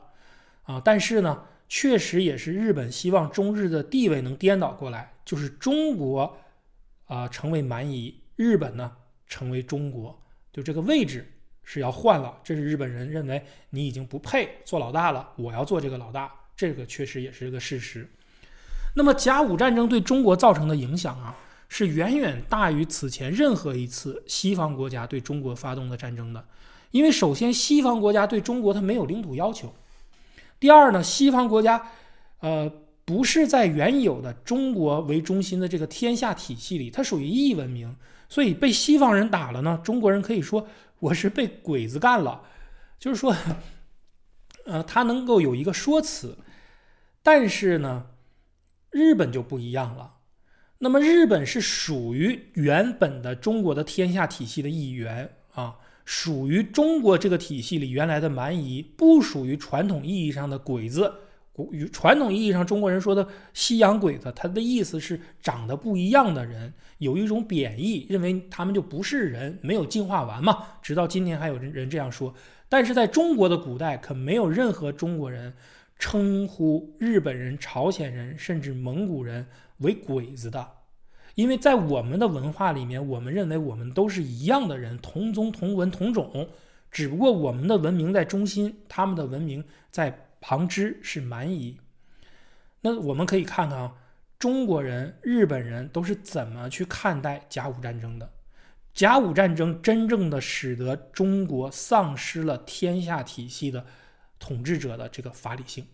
啊，但是呢，确实也是日本希望中日的地位能颠倒过来，就是中国，啊，成为蛮夷，日本呢，成为中国，就这个位置是要换了，这是日本人认为你已经不配做老大了，我要做这个老大，这个确实也是一个事实。那么甲午战争对中国造成的影响啊。是远远大于此前任何一次西方国家对中国发动的战争的，因为首先西方国家对中国它没有领土要求，第二呢，西方国家，呃，不是在原有的中国为中心的这个天下体系里，它属于异文明，所以被西方人打了呢，中国人可以说我是被鬼子干了，就是说，呃，他能够有一个说辞，但是呢，日本就不一样了。那么，日本是属于原本的中国的天下体系的一员啊，属于中国这个体系里原来的蛮夷，不属于传统意义上的鬼子。古与传统意义上中国人说的“西洋鬼子”，他的意思是长得不一样的人，有一种贬义，认为他们就不是人，没有进化完嘛。直到今天还有人这样说。但是在中国的古代，可没有任何中国人称呼日本人、朝鲜人，甚至蒙古人。为鬼子的，因为在我们的文化里面，我们认为我们都是一样的人，同宗同文同种，只不过我们的文明在中心，他们的文明在旁支，是蛮夷。那我们可以看看啊，中国人、日本人都是怎么去看待甲午战争的？甲午战争真正的使得中国丧失了天下体系的统治者的这个法理性。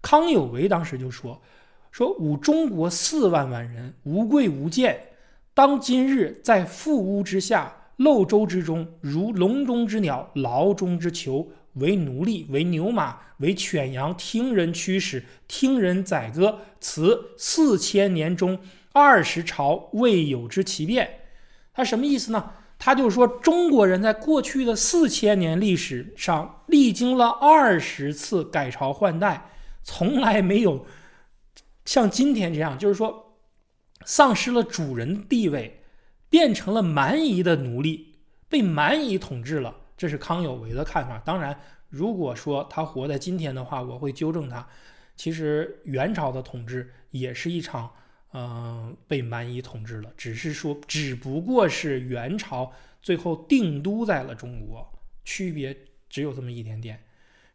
康有为当时就说。说吾中国四万万人，无贵无贱，当今日在富屋之下，漏舟之中，如笼中之鸟，牢中之囚，为奴隶，为牛马，为犬羊，听人驱使，听人宰割。此四千年中二十朝未有之奇变。他什么意思呢？他就说中国人在过去的四千年历史上，历经了二十次改朝换代，从来没有。像今天这样，就是说，丧失了主人地位，变成了蛮夷的奴隶，被蛮夷统治了。这是康有为的看法。当然，如果说他活在今天的话，我会纠正他。其实，元朝的统治也是一场，嗯，被蛮夷统治了，只是说，只不过是元朝最后定都在了中国，区别只有这么一点点。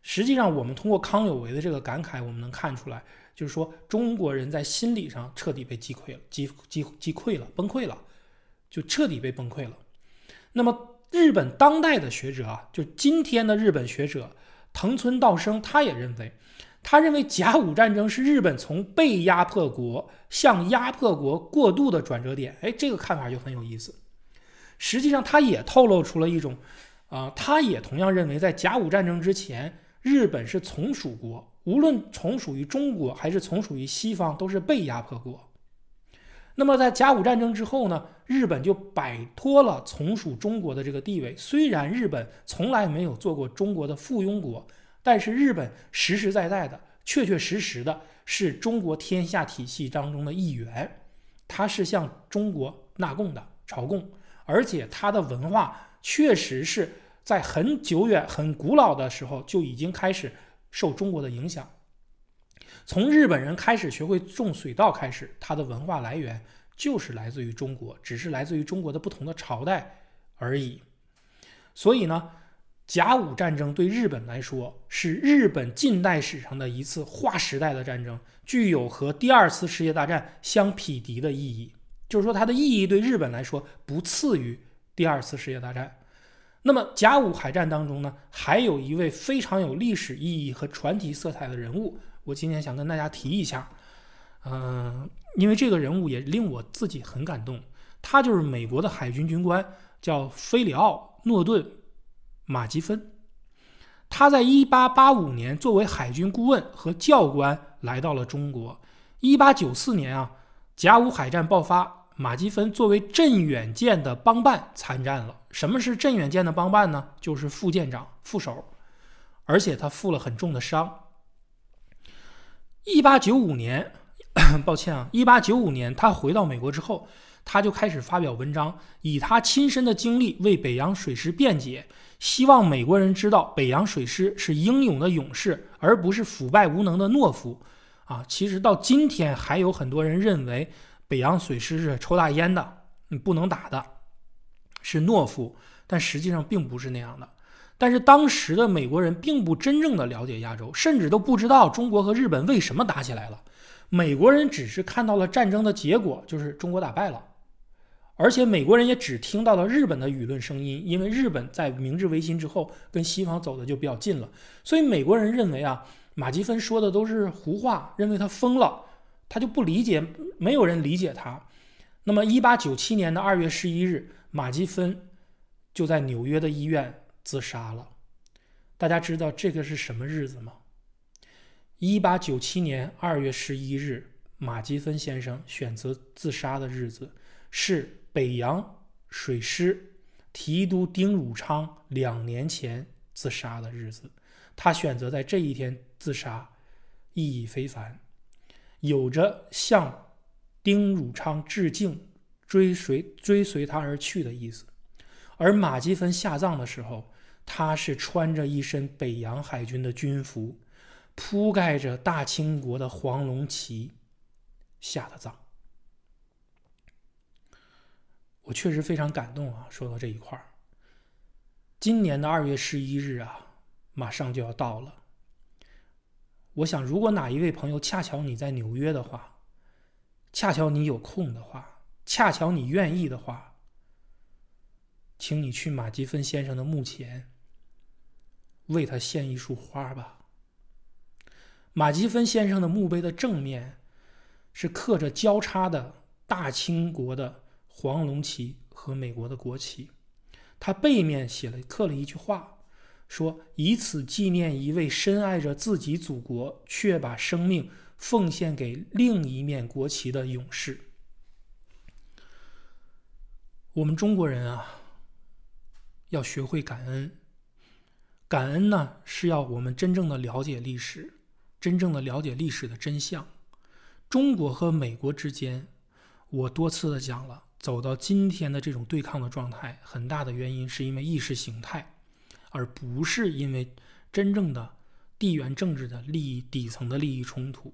实际上，我们通过康有为的这个感慨，我们能看出来。就是说，中国人在心理上彻底被击溃了，击击击溃了，崩溃了，就彻底被崩溃了。那么，日本当代的学者啊，就今天的日本学者藤村道生，他也认为，他认为甲午战争是日本从被压迫国向压迫国过渡的转折点。哎，这个看法就很有意思。实际上，他也透露出了一种，啊，他也同样认为，在甲午战争之前，日本是从属国。无论从属于中国还是从属于西方，都是被压迫国。那么，在甲午战争之后呢？日本就摆脱了从属中国的这个地位。虽然日本从来没有做过中国的附庸国，但是日本实实在在的、确确实实的是中国天下体系当中的一员。它是向中国纳贡的、朝贡，而且它的文化确实是在很久远、很古老的时候就已经开始。受中国的影响，从日本人开始学会种水稻开始，它的文化来源就是来自于中国，只是来自于中国的不同的朝代而已。所以呢，甲午战争对日本来说是日本近代史上的一次划时代的战争，具有和第二次世界大战相匹敌的意义。就是说，它的意义对日本来说不次于第二次世界大战。那么甲午海战当中呢，还有一位非常有历史意义和传奇色彩的人物，我今天想跟大家提一下。嗯，因为这个人物也令我自己很感动，他就是美国的海军军官，叫菲里奥·诺顿·马吉芬。他在1885年作为海军顾问和教官来到了中国。1894年啊，甲午海战爆发。马吉芬作为镇远舰的帮办参战了。什么是镇远舰的帮办呢？就是副舰长、副手，而且他负了很重的伤。一八九五年，(coughs) 抱歉啊，一八九五年，他回到美国之后，他就开始发表文章，以他亲身的经历为北洋水师辩解，希望美国人知道北洋水师是英勇的勇士，而不是腐败无能的懦夫。啊，其实到今天还有很多人认为。北洋水师是抽大烟的，你不能打的，是懦夫，但实际上并不是那样的。但是当时的美国人并不真正的了解亚洲，甚至都不知道中国和日本为什么打起来了。美国人只是看到了战争的结果，就是中国打败了，而且美国人也只听到了日本的舆论声音，因为日本在明治维新之后跟西方走的就比较近了，所以美国人认为啊，马吉芬说的都是胡话，认为他疯了。他就不理解，没有人理解他。那么，一八九七年的二月十一日，马吉芬就在纽约的医院自杀了。大家知道这个是什么日子吗？一八九七年二月十一日，马吉芬先生选择自杀的日子是北洋水师提督丁汝昌两年前自杀的日子。他选择在这一天自杀，意义非凡。有着向丁汝昌致敬、追随追随他而去的意思，而马吉芬下葬的时候，他是穿着一身北洋海军的军服，铺盖着大清国的黄龙旗下的葬。我确实非常感动啊！说到这一块儿，今年的二月十一日啊，马上就要到了。我想，如果哪一位朋友恰巧你在纽约的话，恰巧你有空的话，恰巧你愿意的话，请你去马吉芬先生的墓前为他献一束花吧。马吉芬先生的墓碑的正面是刻着交叉的大清国的黄龙旗和美国的国旗，他背面写了刻了一句话。说，以此纪念一位深爱着自己祖国，却把生命奉献给另一面国旗的勇士。我们中国人啊，要学会感恩。感恩呢，是要我们真正的了解历史，真正的了解历史的真相。中国和美国之间，我多次的讲了，走到今天的这种对抗的状态，很大的原因是因为意识形态。而不是因为真正的地缘政治的利益底层的利益冲突，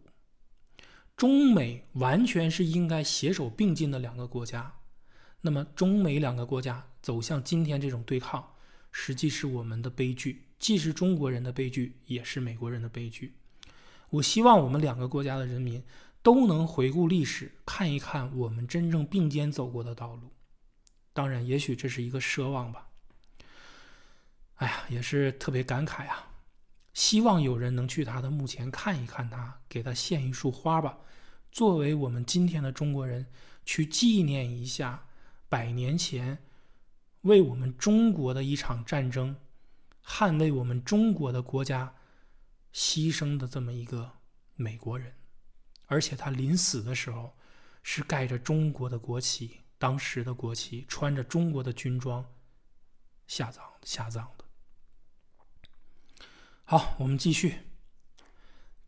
中美完全是应该携手并进的两个国家。那么，中美两个国家走向今天这种对抗，实际是我们的悲剧，既是中国人的悲剧，也是美国人的悲剧。我希望我们两个国家的人民都能回顾历史，看一看我们真正并肩走过的道路。当然，也许这是一个奢望吧。哎呀，也是特别感慨啊！希望有人能去他的墓前看一看他，给他献一束花吧，作为我们今天的中国人去纪念一下百年前为我们中国的一场战争，捍卫我们中国的国家牺牲的这么一个美国人，而且他临死的时候是盖着中国的国旗，当时的国旗，穿着中国的军装下葬下葬的。好，我们继续。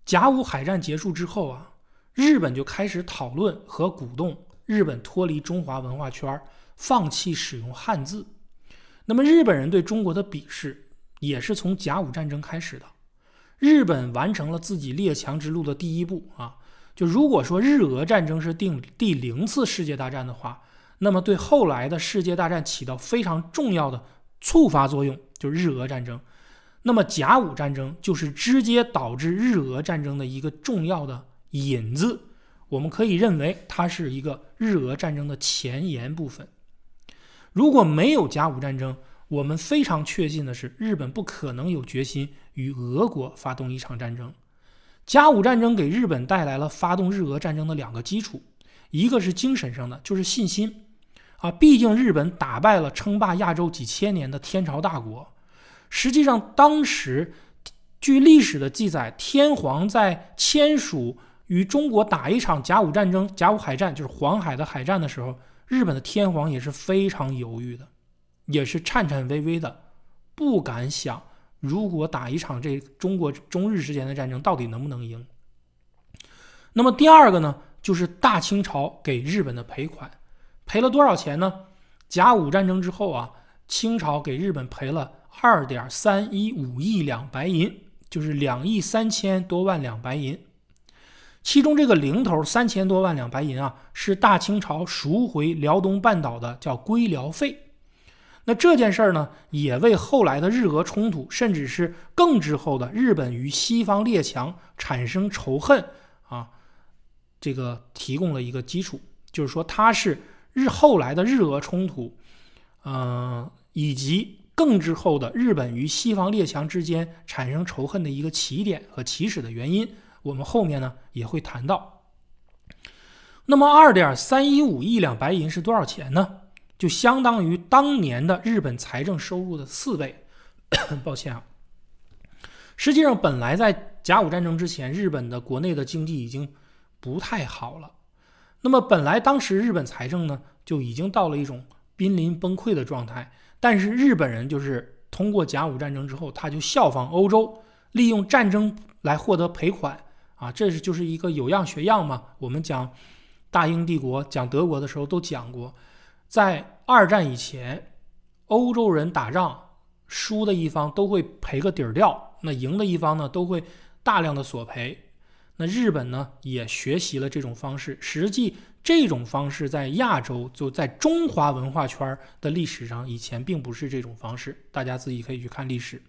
甲午海战结束之后啊，日本就开始讨论和鼓动日本脱离中华文化圈，放弃使用汉字。那么，日本人对中国的鄙视也是从甲午战争开始的。日本完成了自己列强之路的第一步啊。就如果说日俄战争是定第零次世界大战的话，那么对后来的世界大战起到非常重要的触发作用，就是日俄战争。那么，甲午战争就是直接导致日俄战争的一个重要的引子。我们可以认为，它是一个日俄战争的前沿部分。如果没有甲午战争，我们非常确信的是，日本不可能有决心与俄国发动一场战争。甲午战争给日本带来了发动日俄战争的两个基础，一个是精神上的，就是信心。啊，毕竟日本打败了称霸亚洲几千年的天朝大国。实际上，当时据历史的记载，天皇在签署与中国打一场甲午战争、甲午海战，就是黄海的海战的时候，日本的天皇也是非常犹豫的，也是颤颤巍巍的，不敢想如果打一场这中国中日之间的战争，到底能不能赢。那么第二个呢，就是大清朝给日本的赔款，赔了多少钱呢？甲午战争之后啊，清朝给日本赔了。二点三一五亿两白银，就是两亿三千多万两白银，其中这个零头三千多万两白银啊，是大清朝赎回辽东半岛的，叫归辽费。那这件事儿呢，也为后来的日俄冲突，甚至是更之后的日本与西方列强产生仇恨啊，这个提供了一个基础。就是说，它是日后来的日俄冲突，嗯，以及。更之后的日本与西方列强之间产生仇恨的一个起点和起始的原因，我们后面呢也会谈到。那么二点三一五亿两白银是多少钱呢？就相当于当年的日本财政收入的四倍。(coughs) 抱歉啊，实际上本来在甲午战争之前，日本的国内的经济已经不太好了。那么本来当时日本财政呢就已经到了一种濒临崩溃的状态。但是日本人就是通过甲午战争之后，他就效仿欧洲，利用战争来获得赔款啊，这是就是一个有样学样嘛。我们讲大英帝国、讲德国的时候都讲过，在二战以前，欧洲人打仗输的一方都会赔个底儿掉，那赢的一方呢都会大量的索赔。那日本呢也学习了这种方式，实际。这种方式在亚洲，就在中华文化圈的历史上，以前并不是这种方式。大家自己可以去看历史。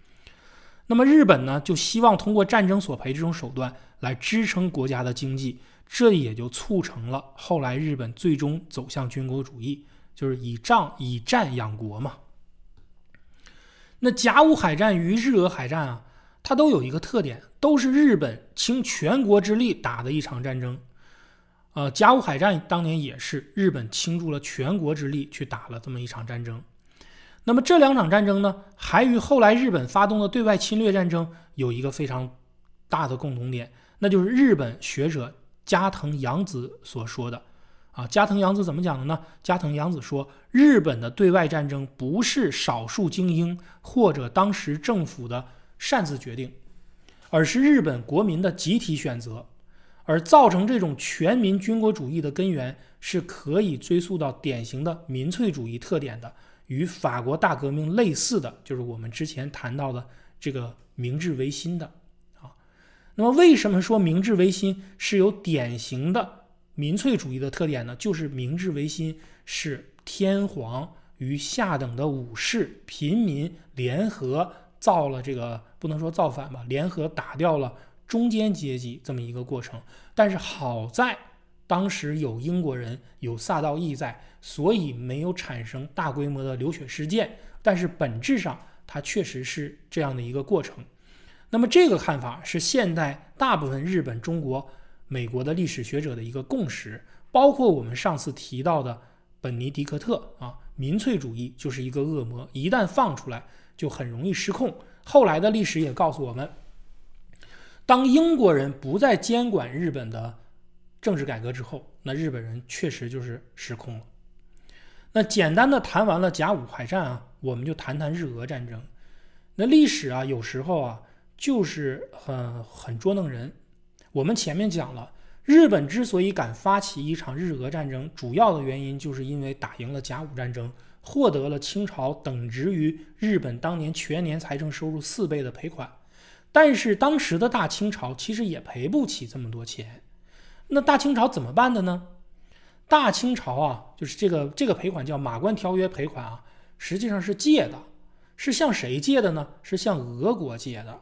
那么日本呢，就希望通过战争索赔这种手段来支撑国家的经济，这也就促成了后来日本最终走向军国主义，就是以仗以战养国嘛。那甲午海战与日俄海战啊，它都有一个特点，都是日本倾全国之力打的一场战争。呃，甲午海战当年也是日本倾注了全国之力去打了这么一场战争。那么这两场战争呢，还与后来日本发动的对外侵略战争有一个非常大的共同点，那就是日本学者加藤洋子所说的。啊，加藤洋子怎么讲的呢？加藤洋子说，日本的对外战争不是少数精英或者当时政府的擅自决定，而是日本国民的集体选择。而造成这种全民军国主义的根源，是可以追溯到典型的民粹主义特点的，与法国大革命类似的就是我们之前谈到的这个明治维新的啊。那么为什么说明治维新是有典型的民粹主义的特点呢？就是明治维新是天皇与下等的武士、平民联合造了这个，不能说造反吧，联合打掉了。中间阶级这么一个过程，但是好在当时有英国人有萨道义在，所以没有产生大规模的流血事件。但是本质上，它确实是这样的一个过程。那么这个看法是现代大部分日本、中国、美国的历史学者的一个共识，包括我们上次提到的本尼迪克特啊，民粹主义就是一个恶魔，一旦放出来就很容易失控。后来的历史也告诉我们。当英国人不再监管日本的政治改革之后，那日本人确实就是失控了。那简单的谈完了甲午海战啊，我们就谈谈日俄战争。那历史啊，有时候啊，就是很很捉弄人。我们前面讲了，日本之所以敢发起一场日俄战争，主要的原因就是因为打赢了甲午战争，获得了清朝等值于日本当年全年财政收入四倍的赔款。但是当时的大清朝其实也赔不起这么多钱，那大清朝怎么办的呢？大清朝啊，就是这个这个赔款叫《马关条约》赔款啊，实际上是借的，是向谁借的呢？是向俄国借的。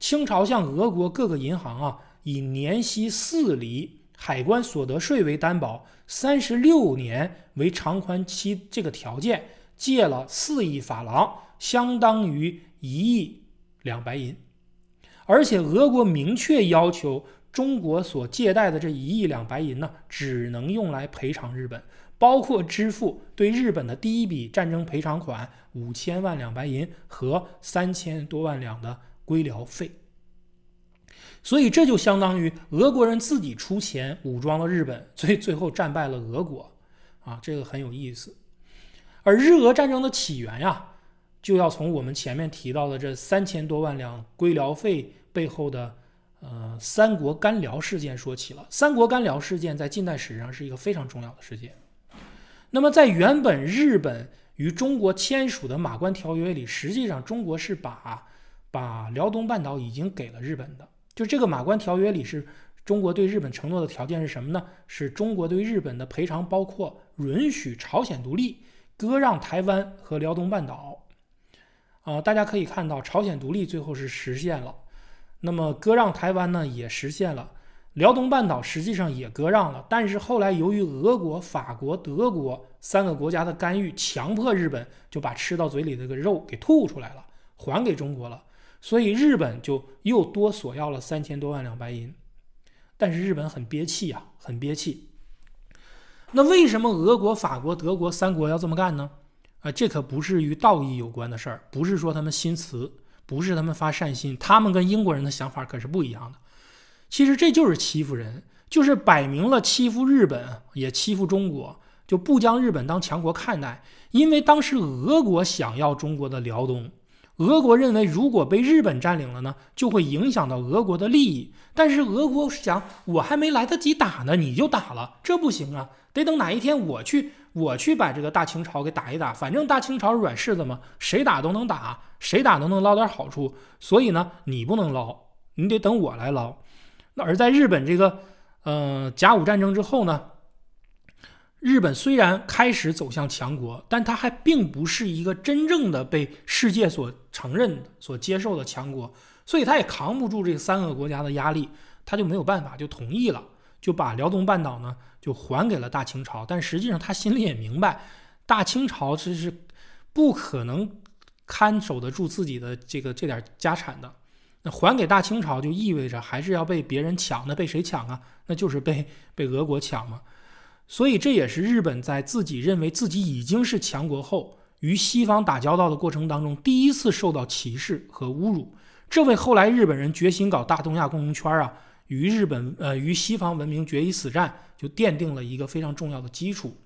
清朝向俄国各个银行啊，以年息四厘、海关所得税为担保，三十六年为偿还期，这个条件借了四亿法郎，相当于一亿两白银。而且，俄国明确要求中国所借贷的这一亿两白银呢，只能用来赔偿日本，包括支付对日本的第一笔战争赔偿款五千万两白银和三千多万两的归辽费。所以，这就相当于俄国人自己出钱武装了日本，最最后战败了俄国，啊，这个很有意思。而日俄战争的起源呀。就要从我们前面提到的这三千多万两归辽费背后的呃三国干辽事件说起了。三国干辽事件在近代史上是一个非常重要的事件。那么在原本日本与中国签署的马关条约里，实际上中国是把把辽东半岛已经给了日本的。就这个马关条约里，是中国对日本承诺的条件是什么呢？是中国对日本的赔偿包括允许朝鲜独立、割让台湾和辽东半岛。呃，大家可以看到，朝鲜独立最后是实现了，那么割让台湾呢也实现了，辽东半岛实际上也割让了，但是后来由于俄国、法国、德国三个国家的干预，强迫日本就把吃到嘴里的个肉给吐出来了，还给中国了，所以日本就又多索要了三千多万两白银，但是日本很憋气呀，很憋气。那为什么俄国、法国、德国三国要这么干呢？啊，这可不是与道义有关的事儿，不是说他们心慈，不是他们发善心，他们跟英国人的想法可是不一样的。其实这就是欺负人，就是摆明了欺负日本，也欺负中国，就不将日本当强国看待，因为当时俄国想要中国的辽东。俄国认为，如果被日本占领了呢，就会影响到俄国的利益。但是俄国是想，我还没来得及打呢，你就打了，这不行啊！得等哪一天我去，我去把这个大清朝给打一打。反正大清朝软柿子嘛，谁打都能打，谁打都能捞点好处。所以呢，你不能捞，你得等我来捞。那而在日本这个，呃，甲午战争之后呢？日本虽然开始走向强国，但他还并不是一个真正的被世界所承认、所接受的强国，所以他也扛不住这三个国家的压力，他就没有办法，就同意了，就把辽东半岛呢就还给了大清朝。但实际上他心里也明白，大清朝这是不可能看守得住自己的这个这点家产的，那还给大清朝就意味着还是要被别人抢，那被谁抢啊？那就是被被俄国抢嘛。所以，这也是日本在自己认为自己已经是强国后，与西方打交道的过程当中，第一次受到歧视和侮辱。这为后来日本人决心搞大东亚共荣圈啊，与日本呃与西方文明决一死战，就奠定了一个非常重要的基础。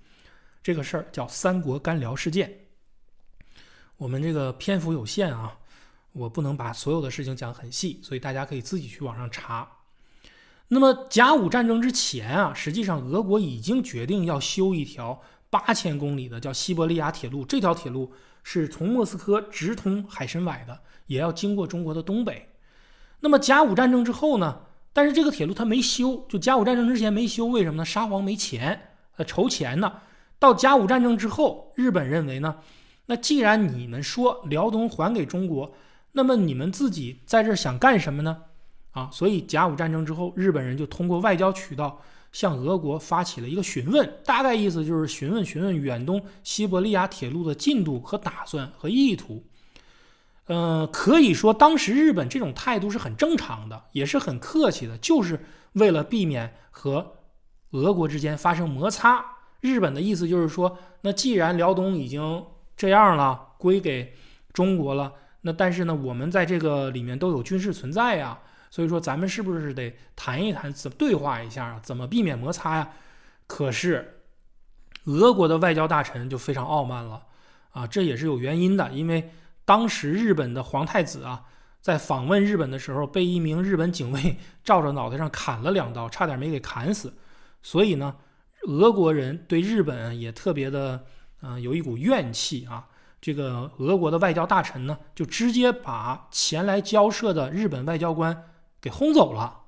这个事儿叫三国干僚事件。我们这个篇幅有限啊，我不能把所有的事情讲很细，所以大家可以自己去网上查。那么甲午战争之前啊，实际上俄国已经决定要修一条八千公里的叫西伯利亚铁路，这条铁路是从莫斯科直通海参崴的，也要经过中国的东北。那么甲午战争之后呢？但是这个铁路它没修，就甲午战争之前没修，为什么呢？沙皇没钱，呃，筹钱呢。到甲午战争之后，日本认为呢，那既然你们说辽东还给中国，那么你们自己在这儿想干什么呢？啊，所以甲午战争之后，日本人就通过外交渠道向俄国发起了一个询问，大概意思就是询问询问远东西伯利亚铁路的进度和打算和意图。嗯，可以说当时日本这种态度是很正常的，也是很客气的，就是为了避免和俄国之间发生摩擦。日本的意思就是说，那既然辽东已经这样了，归给中国了，那但是呢，我们在这个里面都有军事存在呀。所以说，咱们是不是得谈一谈，怎么对话一下啊？怎么避免摩擦呀？可是，俄国的外交大臣就非常傲慢了啊，这也是有原因的。因为当时日本的皇太子啊，在访问日本的时候，被一名日本警卫 (laughs) 照着脑袋上砍了两刀，差点没给砍死。所以呢，俄国人对日本也特别的，嗯，有一股怨气啊。这个俄国的外交大臣呢，就直接把前来交涉的日本外交官。给轰走了，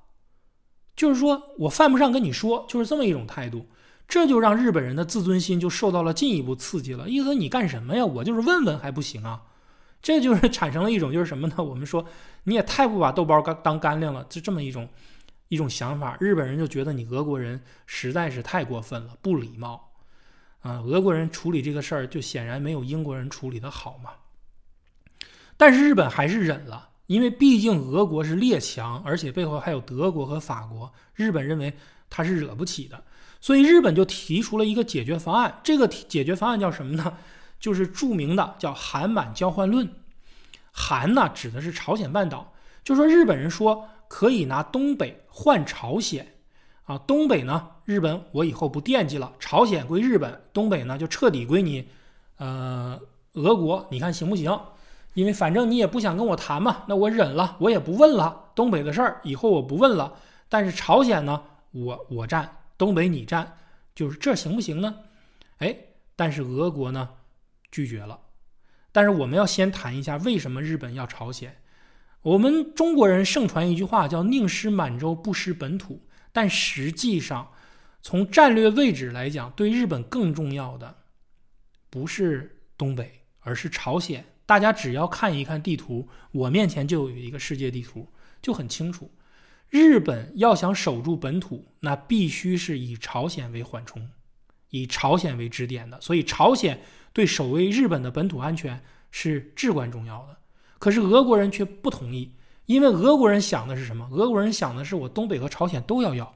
就是说我犯不上跟你说，就是这么一种态度，这就让日本人的自尊心就受到了进一步刺激了。意思你干什么呀？我就是问问还不行啊？这就是产生了一种就是什么呢？我们说你也太不把豆包干当干粮了，就这么一种一种想法。日本人就觉得你俄国人实在是太过分了，不礼貌啊！俄国人处理这个事儿就显然没有英国人处理的好嘛，但是日本还是忍了。因为毕竟俄国是列强，而且背后还有德国和法国，日本认为他是惹不起的，所以日本就提出了一个解决方案。这个解决方案叫什么呢？就是著名的叫“韩满交换论”。韩呢指的是朝鲜半岛，就说日本人说可以拿东北换朝鲜啊。东北呢，日本我以后不惦记了，朝鲜归日本，东北呢就彻底归你，呃，俄国，你看行不行？因为反正你也不想跟我谈嘛，那我忍了，我也不问了。东北的事儿以后我不问了。但是朝鲜呢，我我占，东北你占，就是这行不行呢？哎，但是俄国呢拒绝了。但是我们要先谈一下，为什么日本要朝鲜？我们中国人盛传一句话叫“宁失满洲不失本土”，但实际上，从战略位置来讲，对日本更重要的不是东北，而是朝鲜。大家只要看一看地图，我面前就有一个世界地图，就很清楚。日本要想守住本土，那必须是以朝鲜为缓冲，以朝鲜为支点的。所以，朝鲜对守卫日本的本土安全是至关重要的。可是，俄国人却不同意，因为俄国人想的是什么？俄国人想的是我东北和朝鲜都要要，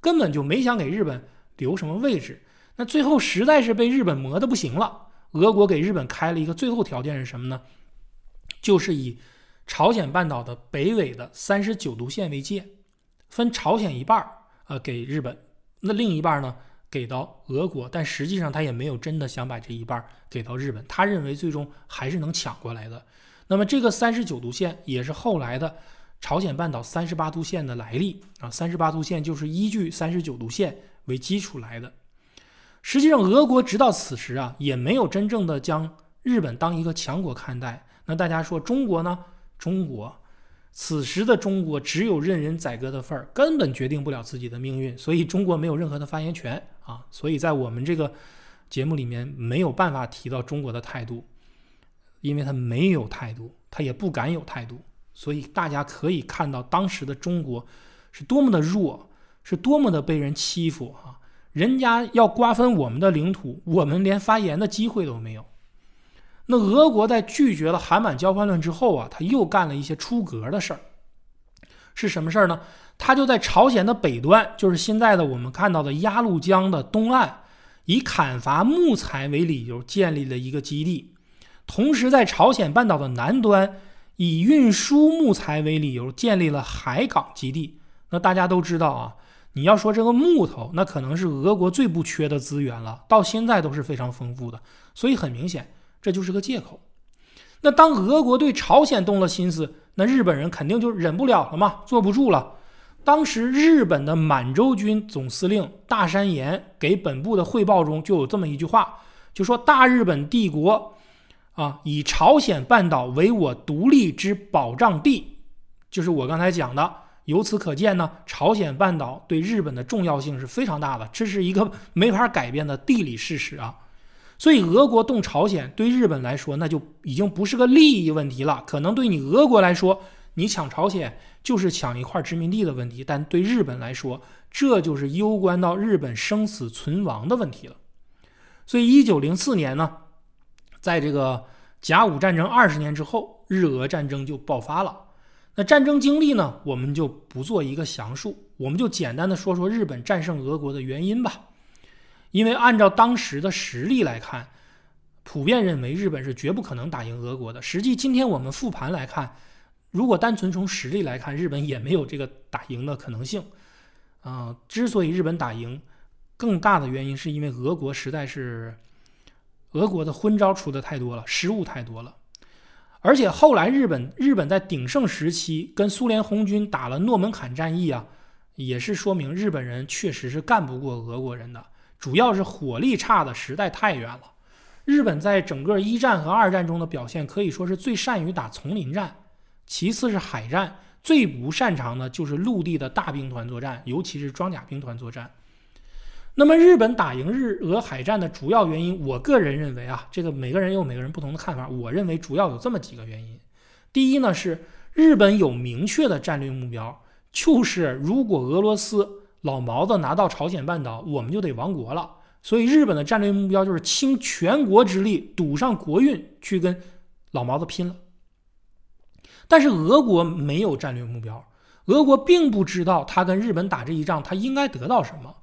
根本就没想给日本留什么位置。那最后实在是被日本磨得不行了。俄国给日本开了一个最后条件是什么呢？就是以朝鲜半岛的北纬的三十九度线为界，分朝鲜一半儿，呃，给日本，那另一半呢给到俄国。但实际上他也没有真的想把这一半给到日本，他认为最终还是能抢过来的。那么这个三十九度线也是后来的朝鲜半岛三十八度线的来历啊，三十八度线就是依据三十九度线为基础来的。实际上，俄国直到此时啊，也没有真正的将日本当一个强国看待。那大家说中国呢？中国，此时的中国只有任人宰割的份儿，根本决定不了自己的命运，所以中国没有任何的发言权啊。(laughs) 所以在我们这个节目里面没有办法提到中国的态度，因为他没有态度，他也不敢有态度。所以大家可以看到，当时的中国是多么的弱，是多么的被人欺负啊。人家要瓜分我们的领土，我们连发言的机会都没有。那俄国在拒绝了韩满交换论之后啊，他又干了一些出格的事儿。是什么事儿呢？他就在朝鲜的北端，就是现在的我们看到的鸭绿江的东岸，以砍伐木材为理由建立了一个基地，同时在朝鲜半岛的南端，以运输木材为理由建立了海港基地。那大家都知道啊。你要说这个木头，那可能是俄国最不缺的资源了，到现在都是非常丰富的。所以很明显，这就是个借口。那当俄国对朝鲜动了心思，那日本人肯定就忍不了了嘛，坐不住了。当时日本的满洲军总司令大山岩给本部的汇报中就有这么一句话，就说大日本帝国啊，以朝鲜半岛为我独立之保障地，就是我刚才讲的。由此可见呢，朝鲜半岛对日本的重要性是非常大的，这是一个 (laughs) 没法改变的地理事实啊。所以，俄国动朝鲜对日本来说，那就已经不是个利益问题了。可能对你俄国来说，你抢朝鲜就是抢一块殖民地的问题，但对日本来说，这就是攸关到日本生死存亡的问题了。所以，一九零四年呢，在这个甲午战争二十年之后，日俄战争就爆发了。那战争经历呢，我们就不做一个详述，我们就简单的说说日本战胜俄国的原因吧。因为按照当时的实力来看，普遍认为日本是绝不可能打赢俄国的。实际今天我们复盘来看，如果单纯从实力来看，日本也没有这个打赢的可能性。啊，之所以日本打赢，更大的原因是因为俄国实在是俄国的昏招出的太多了，失误太多了。而且后来，日本日本在鼎盛时期跟苏联红军打了诺门坎战役啊，也是说明日本人确实是干不过俄国人的，主要是火力差的实在太远了。日本在整个一战和二战中的表现，可以说是最善于打丛林战，其次是海战，最不擅长的就是陆地的大兵团作战，尤其是装甲兵团作战。那么，日本打赢日俄海战的主要原因，我个人认为啊，这个每个人有每个人不同的看法。我认为主要有这么几个原因：第一呢，是日本有明确的战略目标，就是如果俄罗斯老毛子拿到朝鲜半岛，我们就得亡国了。所以，日本的战略目标就是倾全国之力，赌上国运去跟老毛子拼了。但是，俄国没有战略目标，俄国并不知道他跟日本打这一仗，他应该得到什么。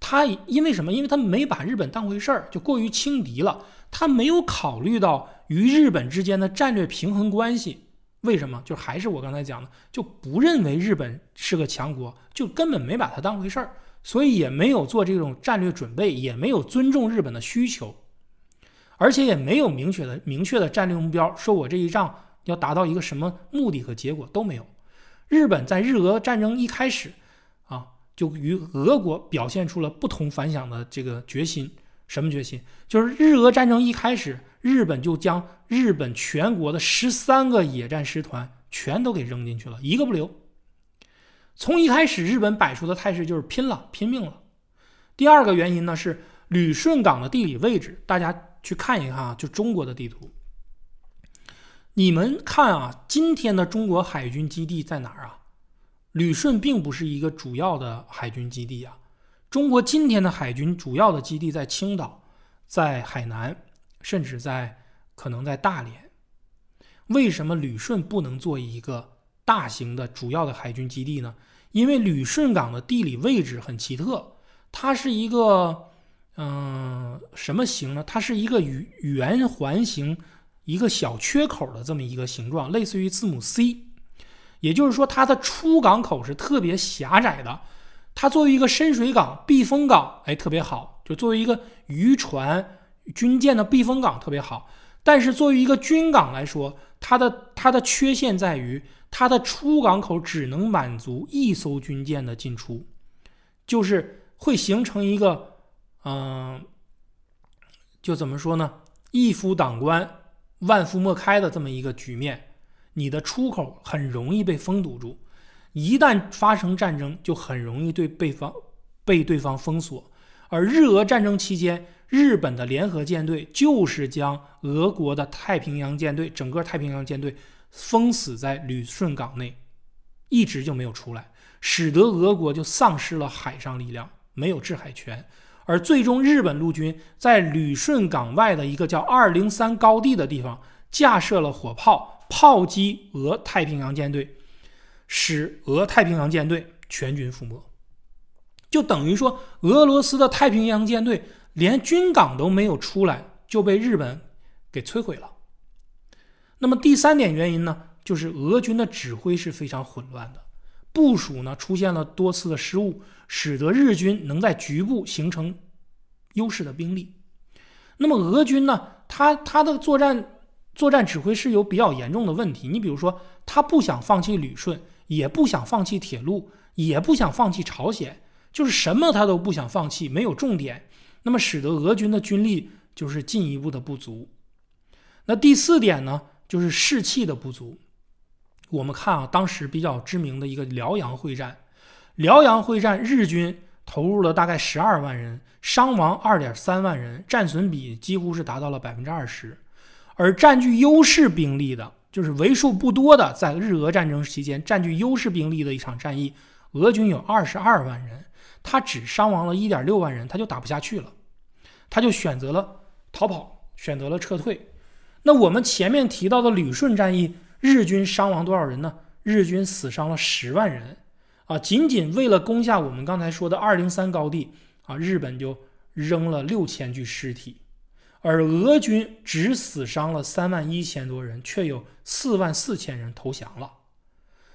他因为什么？因为他没把日本当回事儿，就过于轻敌了。他没有考虑到与日本之间的战略平衡关系。为什么？就还是我刚才讲的，就不认为日本是个强国，就根本没把它当回事儿，所以也没有做这种战略准备，也没有尊重日本的需求，而且也没有明确的明确的战略目标，说我这一仗要达到一个什么目的和结果都没有。日本在日俄战争一开始。就与俄国表现出了不同凡响的这个决心，什么决心？就是日俄战争一开始，日本就将日本全国的十三个野战师团全都给扔进去了，一个不留。从一开始，日本摆出的态势就是拼了，拼命了。第二个原因呢是旅顺港的地理位置，大家去看一看啊，就中国的地图，你们看啊，今天的中国海军基地在哪儿啊？旅顺并不是一个主要的海军基地啊。中国今天的海军主要的基地在青岛，在海南，甚至在可能在大连。为什么旅顺不能做一个大型的主要的海军基地呢？因为旅顺港的地理位置很奇特，它是一个嗯什么形呢？它是一个圆圆环形，一个小缺口的这么一个形状，类似于字母 C。也就是说，它的出港口是特别狭窄的。它作为一个深水港、避风港，哎，特别好，就作为一个渔船、军舰的避风港特别好。但是，作为一个军港来说，它的它的缺陷在于，它的出港口只能满足一艘军舰的进出，就是会形成一个，嗯，就怎么说呢？一夫当关，万夫莫开的这么一个局面。你的出口很容易被封堵住，一旦发生战争，就很容易对被方被对方封锁。而日俄战争期间，日本的联合舰队就是将俄国的太平洋舰队整个太平洋舰队封死在旅顺港内，一直就没有出来，使得俄国就丧失了海上力量，没有制海权。而最终，日本陆军在旅顺港外的一个叫二零三高地的地方架设了火炮。炮击俄太平洋舰队，使俄太平洋舰队全军覆没，就等于说俄罗斯的太平洋舰队连军港都没有出来就被日本给摧毁了。那么第三点原因呢，就是俄军的指挥是非常混乱的，部署呢出现了多次的失误，使得日军能在局部形成优势的兵力。那么俄军呢，他他的作战。作战指挥是有比较严重的问题，你比如说他不想放弃旅顺，也不想放弃铁路，也不想放弃朝鲜，就是什么他都不想放弃，没有重点，那么使得俄军的军力就是进一步的不足。那第四点呢，就是士气的不足。我们看啊，当时比较知名的一个辽阳会战，辽阳会战日军投入了大概十二万人，伤亡二点三万人，战损比几乎是达到了百分之二十。而占据优势兵力的，就是为数不多的在日俄战争期间占据优势兵力的一场战役。俄军有二十二万人，他只伤亡了一点六万人，他就打不下去了，他就选择了逃跑，选择了撤退。那我们前面提到的旅顺战役，日军伤亡多少人呢？日军死伤了十万人，啊，仅仅为了攻下我们刚才说的二零三高地，啊，日本就扔了六千具尸体。而俄军只死伤了三万一千多人，却有四万四千人投降了。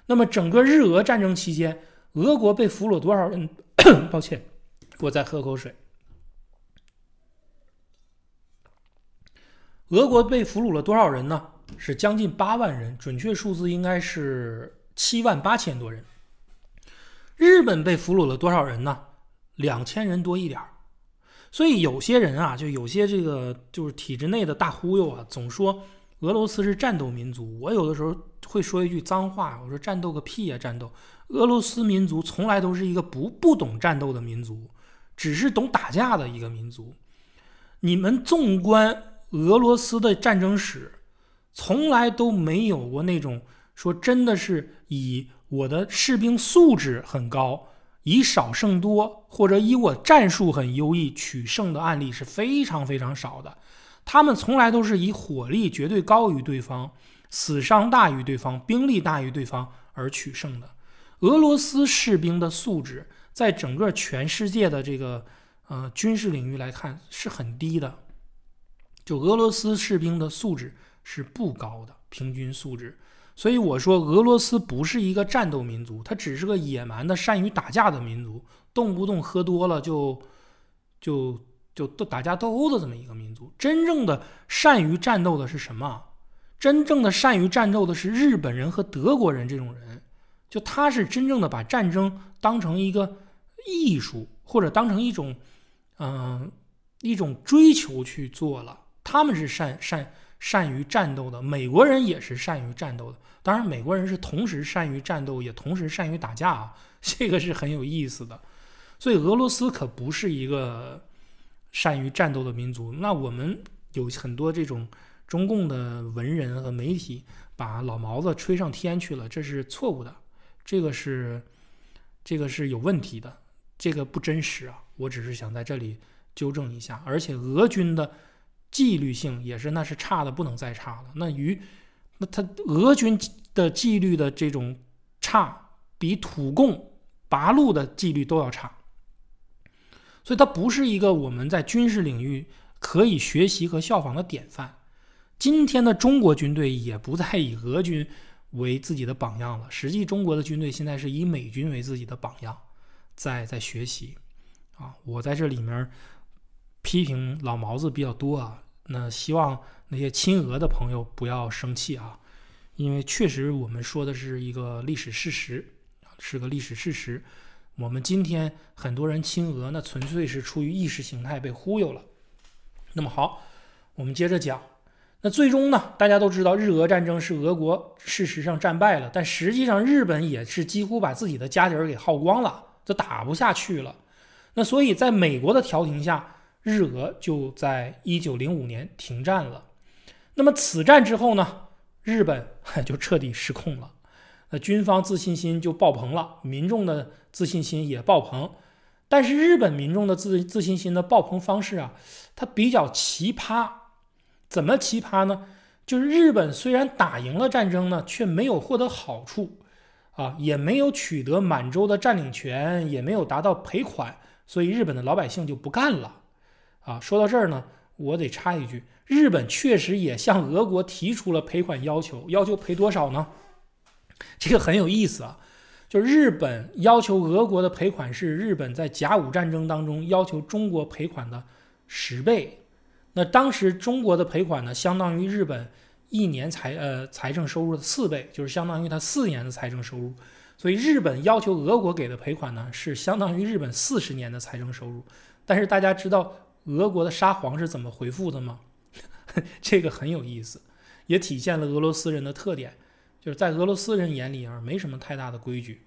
那么，整个日俄战争期间，俄国被俘虏多少人？(coughs) 抱歉，我再喝口水。俄国被俘虏了多少人呢？是将近八万人，准确数字应该是七万八千多人。日本被俘虏了多少人呢？两千人多一点儿。所以有些人啊，就有些这个就是体制内的大忽悠啊，总说俄罗斯是战斗民族。我有的时候会说一句脏话，我说战斗个屁啊！战斗，俄罗斯民族从来都是一个不不懂战斗的民族，只是懂打架的一个民族。你们纵观俄罗斯的战争史，从来都没有过那种说真的是以我的士兵素质很高。以少胜多，或者以我战术很优异取胜的案例是非常非常少的。他们从来都是以火力绝对高于对方、死伤大于对方、兵力大于对方而取胜的。俄罗斯士兵的素质，在整个全世界的这个呃军事领域来看是很低的。就俄罗斯士兵的素质是不高的，平均素质。所以我说，俄罗斯不是一个战斗民族，他只是个野蛮的、善于打架的民族，动不动喝多了就，就就斗打架斗殴的这么一个民族。真正的善于战斗的是什么？真正的善于战斗的是日本人和德国人这种人，就他是真正的把战争当成一个艺术，或者当成一种，嗯，一种追求去做了。他们是善善善于战斗的，美国人也是善于战斗的。当然，美国人是同时善于战斗，也同时善于打架啊，(laughs) 这个是很有意思的。所以俄罗斯可不是一个善于战斗的民族。那我们有很多这种中共的文人和媒体，把老毛子吹上天去了，这是错误的，这个是这个是有问题的，这个不真实啊。我只是想在这里纠正一下。而且俄军的纪律性也是，那是差的不能再差了。那与他俄军的纪律的这种差，比土共八路的纪律都要差，所以它不是一个我们在军事领域可以学习和效仿的典范。今天的中国军队也不再以俄军为自己的榜样了，实际中国的军队现在是以美军为自己的榜样，在在学习。啊，我在这里面批评老毛子比较多啊，那希望。那些亲俄的朋友不要生气啊，因为确实我们说的是一个历史事实，是个历史事实。我们今天很多人亲俄，那纯粹是出于意识形态被忽悠了。那么好，我们接着讲。那最终呢，大家都知道，日俄战争是俄国事实上战败了，但实际上日本也是几乎把自己的家底儿给耗光了，就打不下去了。那所以，在美国的调停下，日俄就在一九零五年停战了。那么此战之后呢，日本 (laughs) 就彻底失控了，那军方自信心就爆棚了，民众的自信心也爆棚。但是日本民众的自自信心的爆棚方式啊，它比较奇葩。怎么奇葩呢？就是日本虽然打赢了战争呢，却没有获得好处，啊，也没有取得满洲的占领权，也没有达到赔款，所以日本的老百姓就不干了。啊，说到这儿呢，我得插一句。日本确实也向俄国提出了赔款要求，要求赔多少呢？这个很有意思啊，就日本要求俄国的赔款是日本在甲午战争当中要求中国赔款的十倍。那当时中国的赔款呢，相当于日本一年财呃财政收入的四倍，就是相当于他四年的财政收入。所以日本要求俄国给的赔款呢，是相当于日本四十年的财政收入。但是大家知道俄国的沙皇是怎么回复的吗？这个很有意思，也体现了俄罗斯人的特点，就是在俄罗斯人眼里啊，没什么太大的规矩。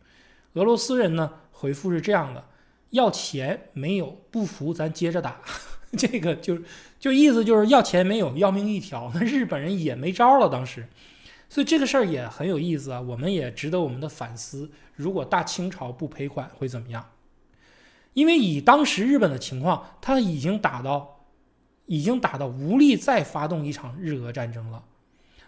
俄罗斯人呢，回复是这样的：要钱没有，不服咱接着打。(laughs) 这个就是就意思就是要钱没有，要命一条。那日本人也没招了，当时。所以这个事儿也很有意思啊，我们也值得我们的反思：如果大清朝不赔款会怎么样？因为以当时日本的情况，他已经打到。已经打到无力再发动一场日俄战争了。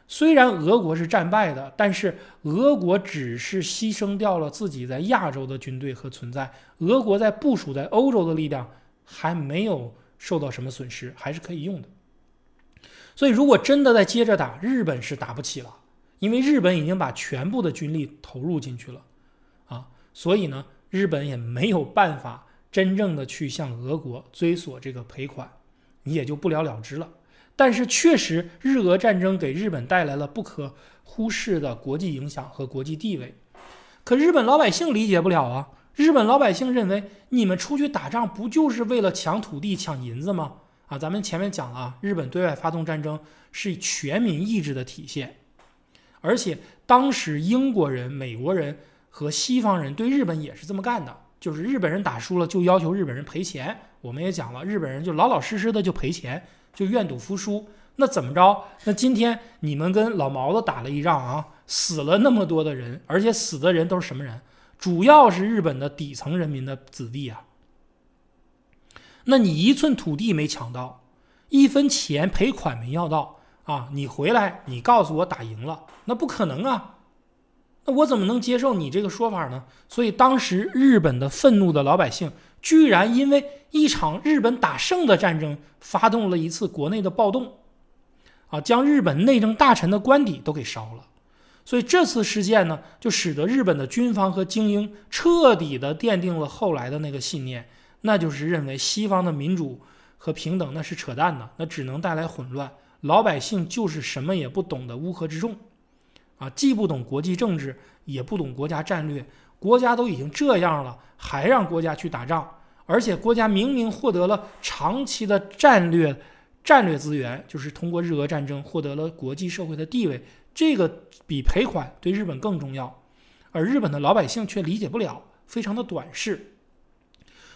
虽然俄国是战败的，但是俄国只是牺牲掉了自己在亚洲的军队和存在。俄国在部署在欧洲的力量还没有受到什么损失，还是可以用的。所以，如果真的再接着打，日本是打不起了，因为日本已经把全部的军力投入进去了，啊，所以呢，日本也没有办法真正的去向俄国追索这个赔款。你也就不了了之了。但是确实，日俄战争给日本带来了不可忽视的国际影响和国际地位。可日本老百姓理解不了啊！日本老百姓认为，你们出去打仗不就是为了抢土地、抢银子吗？啊，咱们前面讲了日本对外发动战争是全民意志的体现。而且当时英国人、美国人和西方人对日本也是这么干的。就是日本人打输了，就要求日本人赔钱。我们也讲了，日本人就老老实实的就赔钱，就愿赌服输。那怎么着？那今天你们跟老毛子打了一仗啊，死了那么多的人，而且死的人都是什么人？主要是日本的底层人民的子弟啊。那你一寸土地没抢到，一分钱赔款没要到啊！你回来，你告诉我打赢了，那不可能啊！那我怎么能接受你这个说法呢？所以当时日本的愤怒的老百姓，居然因为一场日本打胜的战争，发动了一次国内的暴动，啊，将日本内政大臣的官邸都给烧了。所以这次事件呢，就使得日本的军方和精英彻底的奠定了后来的那个信念，那就是认为西方的民主和平等那是扯淡呢，那只能带来混乱，老百姓就是什么也不懂的乌合之众。啊，既不懂国际政治，也不懂国家战略，国家都已经这样了，还让国家去打仗？而且国家明明获得了长期的战略战略资源，就是通过日俄战争获得了国际社会的地位，这个比赔款对日本更重要，而日本的老百姓却理解不了，非常的短视。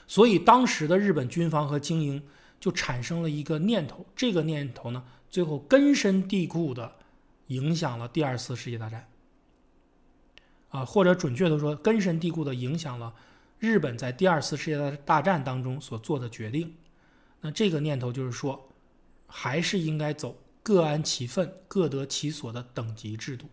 所以当时的日本军方和精英就产生了一个念头，这个念头呢，最后根深蒂固的。影响了第二次世界大战，啊，或者准确的说，根深蒂固的影响了日本在第二次世界大战当中所做的决定。那这个念头就是说，还是应该走各安其分、各得其所的等级制度。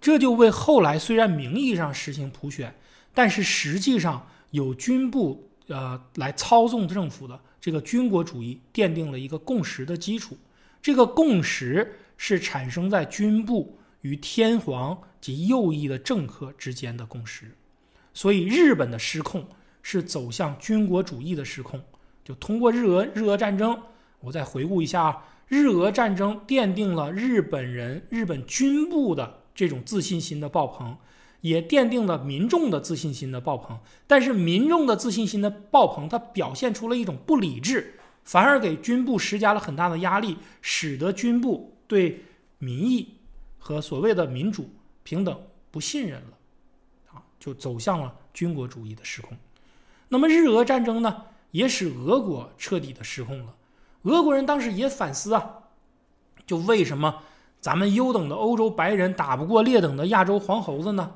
这就为后来虽然名义上实行普选，但是实际上有军部呃来操纵政府的这个军国主义奠定了一个共识的基础。这个共识。是产生在军部与天皇及右翼的政客之间的共识，所以日本的失控是走向军国主义的失控。就通过日俄日俄战争，我再回顾一下，日俄战争奠定了日本人、日本军部的这种自信心的爆棚，也奠定了民众的自信心的爆棚。但是民众的自信心的爆棚，它表现出了一种不理智，反而给军部施加了很大的压力，使得军部。对民意和所谓的民主平等不信任了，啊，就走向了军国主义的失控。那么日俄战争呢，也使俄国彻底的失控了。俄国人当时也反思啊，就为什么咱们优等的欧洲白人打不过劣等的亚洲黄猴子呢？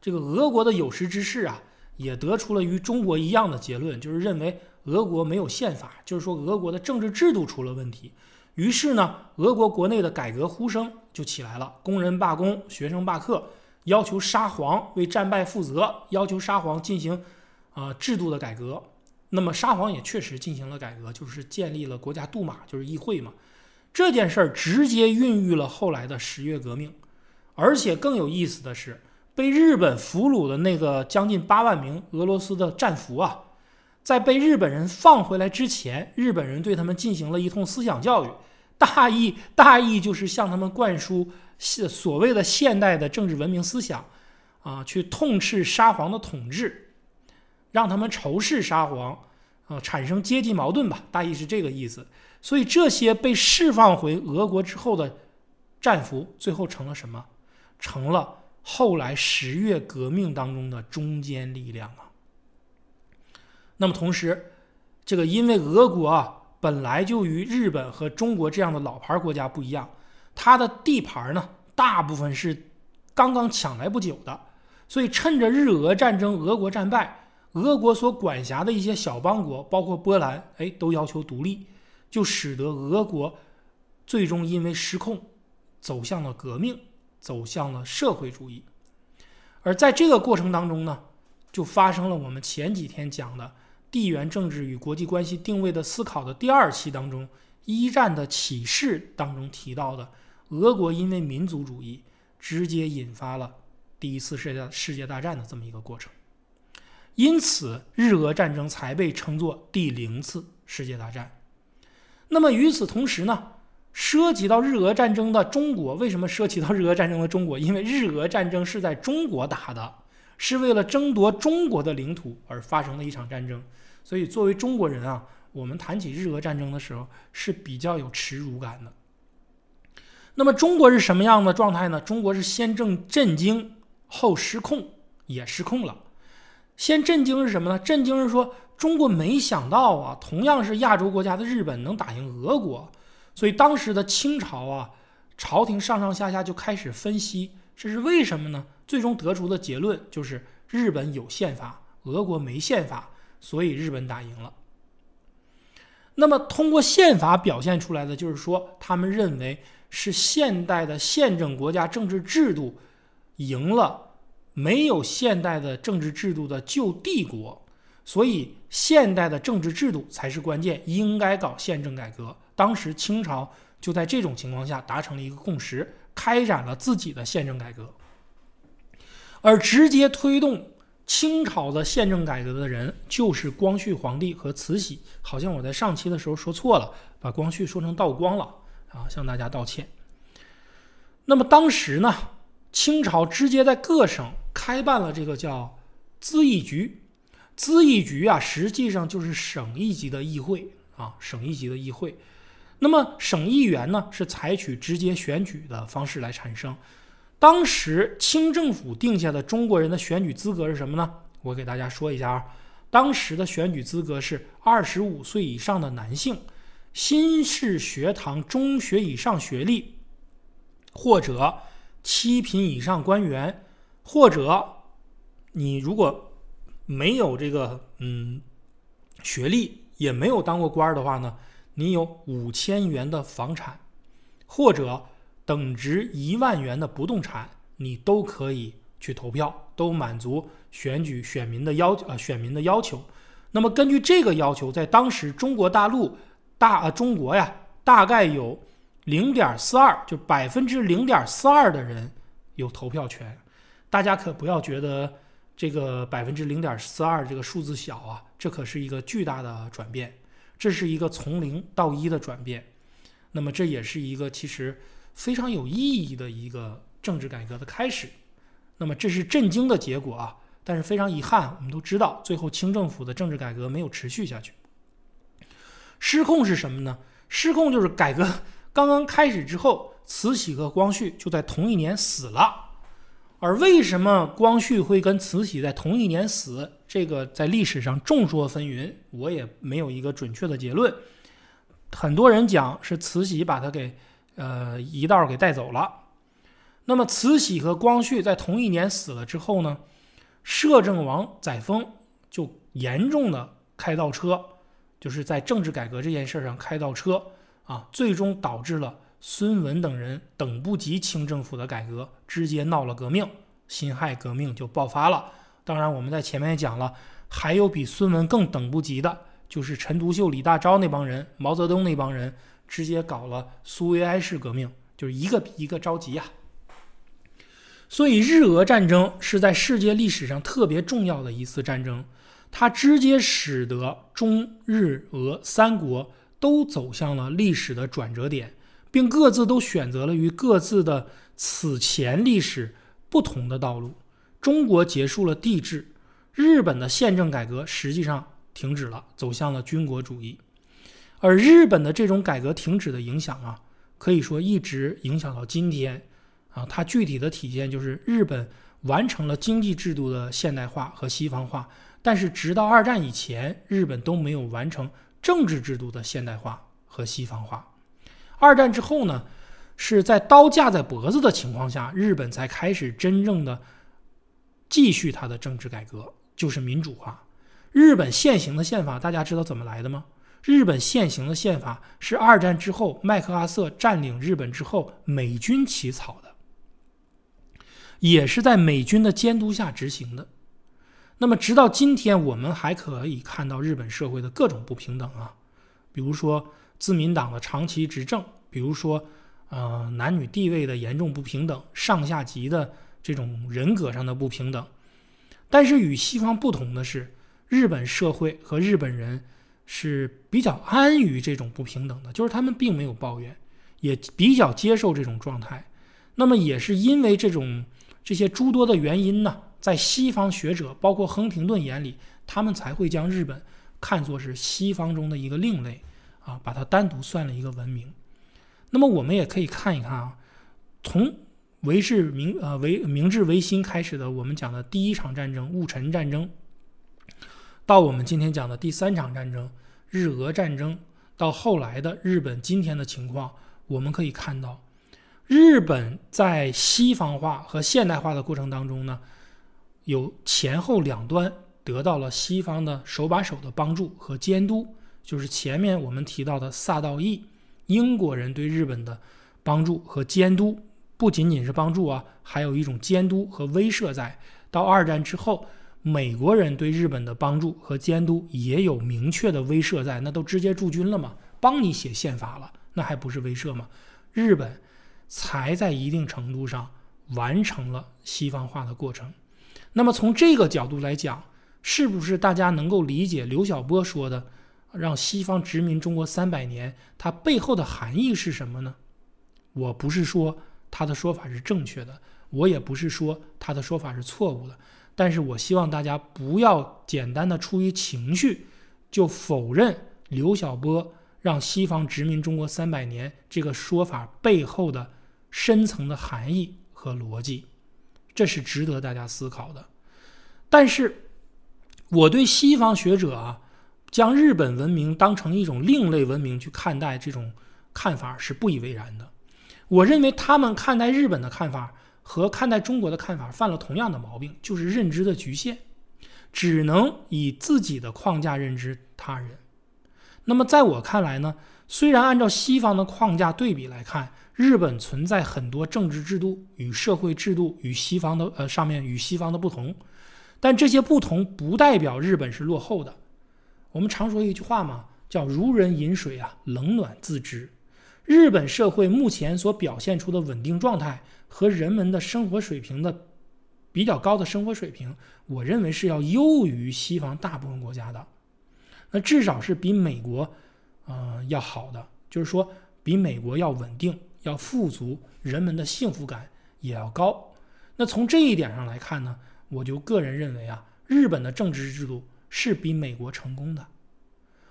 这个俄国的有识之士啊，也得出了与中国一样的结论，就是认为俄国没有宪法，就是说俄国的政治制度出了问题。于是呢，俄国国内的改革呼声就起来了，工人罢工，学生罢课，要求沙皇为战败负责，要求沙皇进行，啊，制度的改革。那么沙皇也确实进行了改革，就是建立了国家杜马，就是议会嘛。这件事儿直接孕育了后来的十月革命。而且更有意思的是，被日本俘虏的那个将近八万名俄罗斯的战俘啊。在被日本人放回来之前，日本人对他们进行了一通思想教育，大意大意就是向他们灌输现所谓的现代的政治文明思想，啊，去痛斥沙皇的统治，让他们仇视沙皇，啊，产生阶级矛盾吧，大意是这个意思。所以这些被释放回俄国之后的战俘，最后成了什么？成了后来十月革命当中的中坚力量啊。那么同时，这个因为俄国啊本来就与日本和中国这样的老牌国家不一样，它的地盘呢大部分是刚刚抢来不久的，所以趁着日俄战争俄国战败，俄国所管辖的一些小邦国，包括波兰，哎，都要求独立，就使得俄国最终因为失控走向了革命，走向了社会主义。而在这个过程当中呢，就发生了我们前几天讲的。地缘政治与国际关系定位的思考的第二期当中，一战的启示当中提到的，俄国因为民族主义直接引发了第一次世界世界大战的这么一个过程，因此日俄战争才被称作第零次世界大战。那么与此同时呢，涉及到日俄战争的中国为什么涉及到日俄战争的中国？因为日俄战争是在中国打的。是为了争夺中国的领土而发生的一场战争，所以作为中国人啊，我们谈起日俄战争的时候是比较有耻辱感的。那么中国是什么样的状态呢？中国是先正震惊后失控，也失控了。先震惊是什么呢？震惊是说中国没想到啊，同样是亚洲国家的日本能打赢俄国，所以当时的清朝啊，朝廷上上下下就开始分析这是为什么呢？最终得出的结论就是：日本有宪法，俄国没宪法，所以日本打赢了。那么，通过宪法表现出来的就是说，他们认为是现代的宪政国家政治制度赢了没有现代的政治制度的旧帝国，所以现代的政治制度才是关键，应该搞宪政改革。当时清朝就在这种情况下达成了一个共识，开展了自己的宪政改革。而直接推动清朝的宪政改革的人，就是光绪皇帝和慈禧。好像我在上期的时候说错了，把光绪说成道光了啊，向大家道歉。那么当时呢，清朝直接在各省开办了这个叫咨议局。咨议局啊，实际上就是省一级的议会啊，省一级的议会。那么省议员呢，是采取直接选举的方式来产生。当时清政府定下的中国人的选举资格是什么呢？我给大家说一下啊，当时的选举资格是二十五岁以上的男性，新式学堂中学以上学历，或者七品以上官员，或者你如果没有这个嗯学历，也没有当过官的话呢，你有五千元的房产，或者。等值一万元的不动产，你都可以去投票，都满足选举选民的要呃选民的要求。那么根据这个要求，在当时中国大陆大呃中国呀，大概有零点四二，就百分之零点四二的人有投票权。大家可不要觉得这个百分之零点四二这个数字小啊，这可是一个巨大的转变，这是一个从零到一的转变。那么这也是一个其实。非常有意义的一个政治改革的开始，那么这是震惊的结果啊！但是非常遗憾，我们都知道，最后清政府的政治改革没有持续下去。失控是什么呢？失控就是改革 (laughs) 刚刚开始之后，慈禧和光绪就在同一年死了。而为什么光绪会跟慈禧在同一年死？这个在历史上众说纷纭，我也没有一个准确的结论。很多人讲是慈禧把他给。呃，一道给带走了。那么，慈禧和光绪在同一年死了之后呢？摄政王载沣就严重的开倒车，就是在政治改革这件事上开倒车啊，最终导致了孙文等人等不及清政府的改革，直接闹了革命，辛亥革命就爆发了。当然，我们在前面也讲了，还有比孙文更等不及的，就是陈独秀、李大钊那帮人，毛泽东那帮人。直接搞了苏维埃式革命，就是一个比一个着急呀。所以，日俄战争是在世界历史上特别重要的一次战争，它直接使得中日俄三国都走向了历史的转折点，并各自都选择了与各自的此前历史不同的道路。中国结束了帝制，日本的宪政改革实际上停止了，走向了军国主义。而日本的这种改革停止的影响啊，可以说一直影响到今天啊。它具体的体现就是，日本完成了经济制度的现代化和西方化，但是直到二战以前，日本都没有完成政治制度的现代化和西方化。二战之后呢，是在刀架在脖子的情况下，日本才开始真正的继续它的政治改革，就是民主化。日本现行的宪法，大家知道怎么来的吗？日本现行的宪法是二战之后麦克阿瑟占领日本之后美军起草的，也是在美军的监督下执行的。那么，直到今天，我们还可以看到日本社会的各种不平等啊，比如说自民党的长期执政，比如说呃男女地位的严重不平等，上下级的这种人格上的不平等。但是与西方不同的是，日本社会和日本人。是比较安于这种不平等的，就是他们并没有抱怨，也比较接受这种状态。那么也是因为这种这些诸多的原因呢，在西方学者，包括亨廷顿眼里，他们才会将日本看作是西方中的一个另类，啊，把它单独算了一个文明。那么我们也可以看一看啊，从维治明呃维明治维新开始的，我们讲的第一场战争戊辰战争，到我们今天讲的第三场战争。日俄战争到后来的日本今天的情况，我们可以看到，日本在西方化和现代化的过程当中呢，有前后两端得到了西方的手把手的帮助和监督，就是前面我们提到的萨道义，英国人对日本的帮助和监督，不仅仅是帮助啊，还有一种监督和威慑在。到二战之后。美国人对日本的帮助和监督也有明确的威慑在，那都直接驻军了嘛，帮你写宪法了，那还不是威慑吗？日本才在一定程度上完成了西方化的过程。那么从这个角度来讲，是不是大家能够理解刘晓波说的“让西方殖民中国三百年”它背后的含义是什么呢？我不是说他的说法是正确的，我也不是说他的说法是错误的。但是我希望大家不要简单的出于情绪就否认刘晓波让西方殖民中国三百年这个说法背后的深层的含义和逻辑，这是值得大家思考的。但是我对西方学者啊将日本文明当成一种另类文明去看待这种看法是不以为然的。我认为他们看待日本的看法。和看待中国的看法犯了同样的毛病，就是认知的局限，只能以自己的框架认知他人。那么，在我看来呢，虽然按照西方的框架对比来看，日本存在很多政治制度与社会制度与西方的呃上面与西方的不同，但这些不同不代表日本是落后的。我们常说一句话嘛，叫“如人饮水啊，冷暖自知”。日本社会目前所表现出的稳定状态。和人们的生活水平的比较高的生活水平，我认为是要优于西方大部分国家的，那至少是比美国，嗯，要好的，就是说比美国要稳定、要富足，人们的幸福感也要高。那从这一点上来看呢，我就个人认为啊，日本的政治制度是比美国成功的。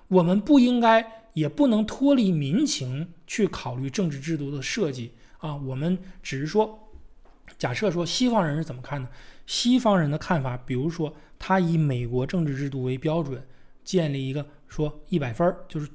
我们不应该也不能脱离民情去考虑政治制度的设计。啊，我们只是说，假设说西方人是怎么看的？西方人的看法，比如说，他以美国政治制度为标准，建立一个说一百分儿，就是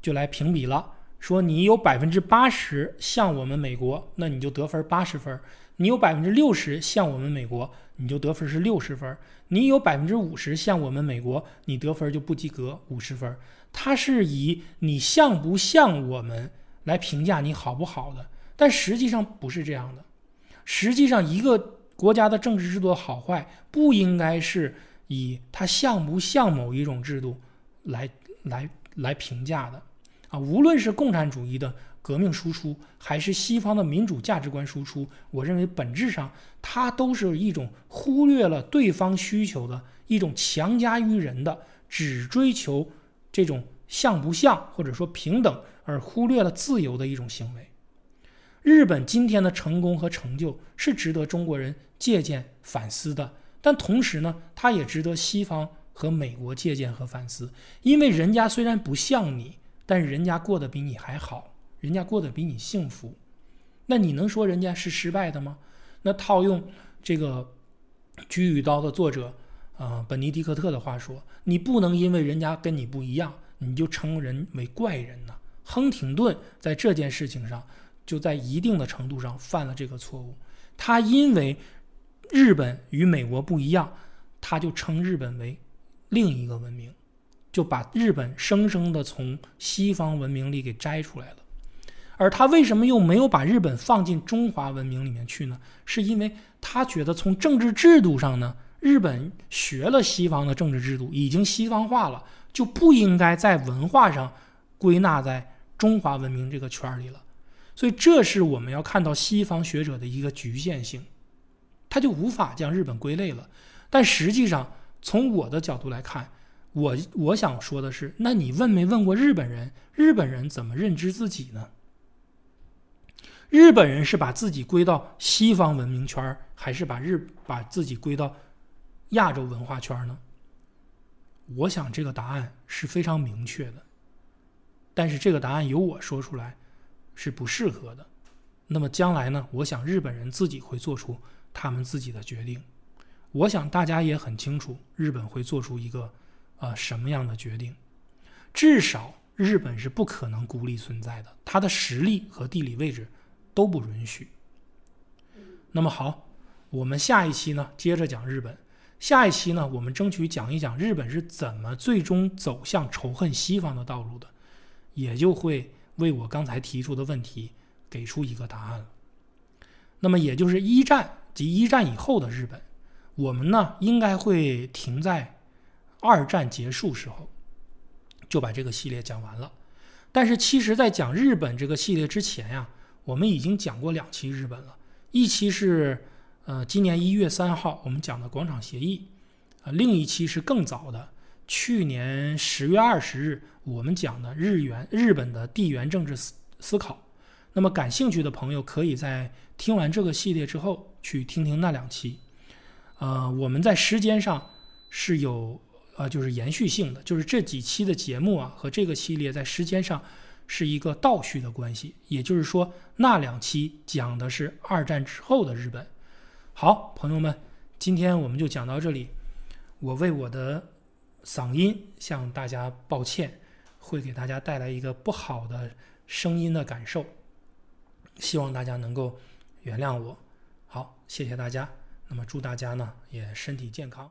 就来评比了。说你有百分之八十像我们美国，那你就得分八十分；你有百分之六十像我们美国，你就得分是六十分；你有百分之五十像我们美国，你得分就不及格五十分。他是以你像不像我们来评价你好不好的。但实际上不是这样的。实际上，一个国家的政治制度的好坏，不应该是以它像不像某一种制度来来来评价的啊。无论是共产主义的革命输出，还是西方的民主价值观输出，我认为本质上它都是一种忽略了对方需求的一种强加于人的，只追求这种像不像或者说平等，而忽略了自由的一种行为。日本今天的成功和成就是值得中国人借鉴反思的，但同时呢，它也值得西方和美国借鉴和反思。因为人家虽然不像你，但是人家过得比你还好，人家过得比你幸福，那你能说人家是失败的吗？那套用这个《菊与刀》的作者啊本尼迪克特的话说，你不能因为人家跟你不一样，你就称人为怪人呢。亨廷顿在这件事情上。就在一定的程度上犯了这个错误，他因为日本与美国不一样，他就称日本为另一个文明，就把日本生生的从西方文明里给摘出来了。而他为什么又没有把日本放进中华文明里面去呢？是因为他觉得从政治制度上呢，日本学了西方的政治制度，已经西方化了，就不应该在文化上归纳在中华文明这个圈里了。所以，这是我们要看到西方学者的一个局限性，他就无法将日本归类了。但实际上，从我的角度来看，我我想说的是，那你问没问过日本人？日本人怎么认知自己呢？日本人是把自己归到西方文明圈，还是把日把自己归到亚洲文化圈呢？我想这个答案是非常明确的，但是这个答案由我说出来。是不适合的，那么将来呢？我想日本人自己会做出他们自己的决定。我想大家也很清楚，日本会做出一个呃什么样的决定？至少日本是不可能孤立存在的，它的实力和地理位置都不允许。那么好，我们下一期呢接着讲日本。下一期呢，我们争取讲一讲日本是怎么最终走向仇恨西方的道路的，也就会。为我刚才提出的问题给出一个答案了。那么，也就是一战及一战以后的日本，我们呢应该会停在二战结束时候就把这个系列讲完了。但是，其实，在讲日本这个系列之前呀，我们已经讲过两期日本了。一期是呃今年一月三号我们讲的广场协议，啊，另一期是更早的。去年十月二十日，我们讲的日元、日本的地缘政治思思考。那么，感兴趣的朋友可以在听完这个系列之后，去听听那两期。呃，我们在时间上是有呃，就是延续性的，就是这几期的节目啊和这个系列在时间上是一个倒叙的关系。也就是说，那两期讲的是二战之后的日本。好，朋友们，今天我们就讲到这里。我为我的。嗓音向大家抱歉，会给大家带来一个不好的声音的感受，希望大家能够原谅我。好，谢谢大家。那么祝大家呢也身体健康。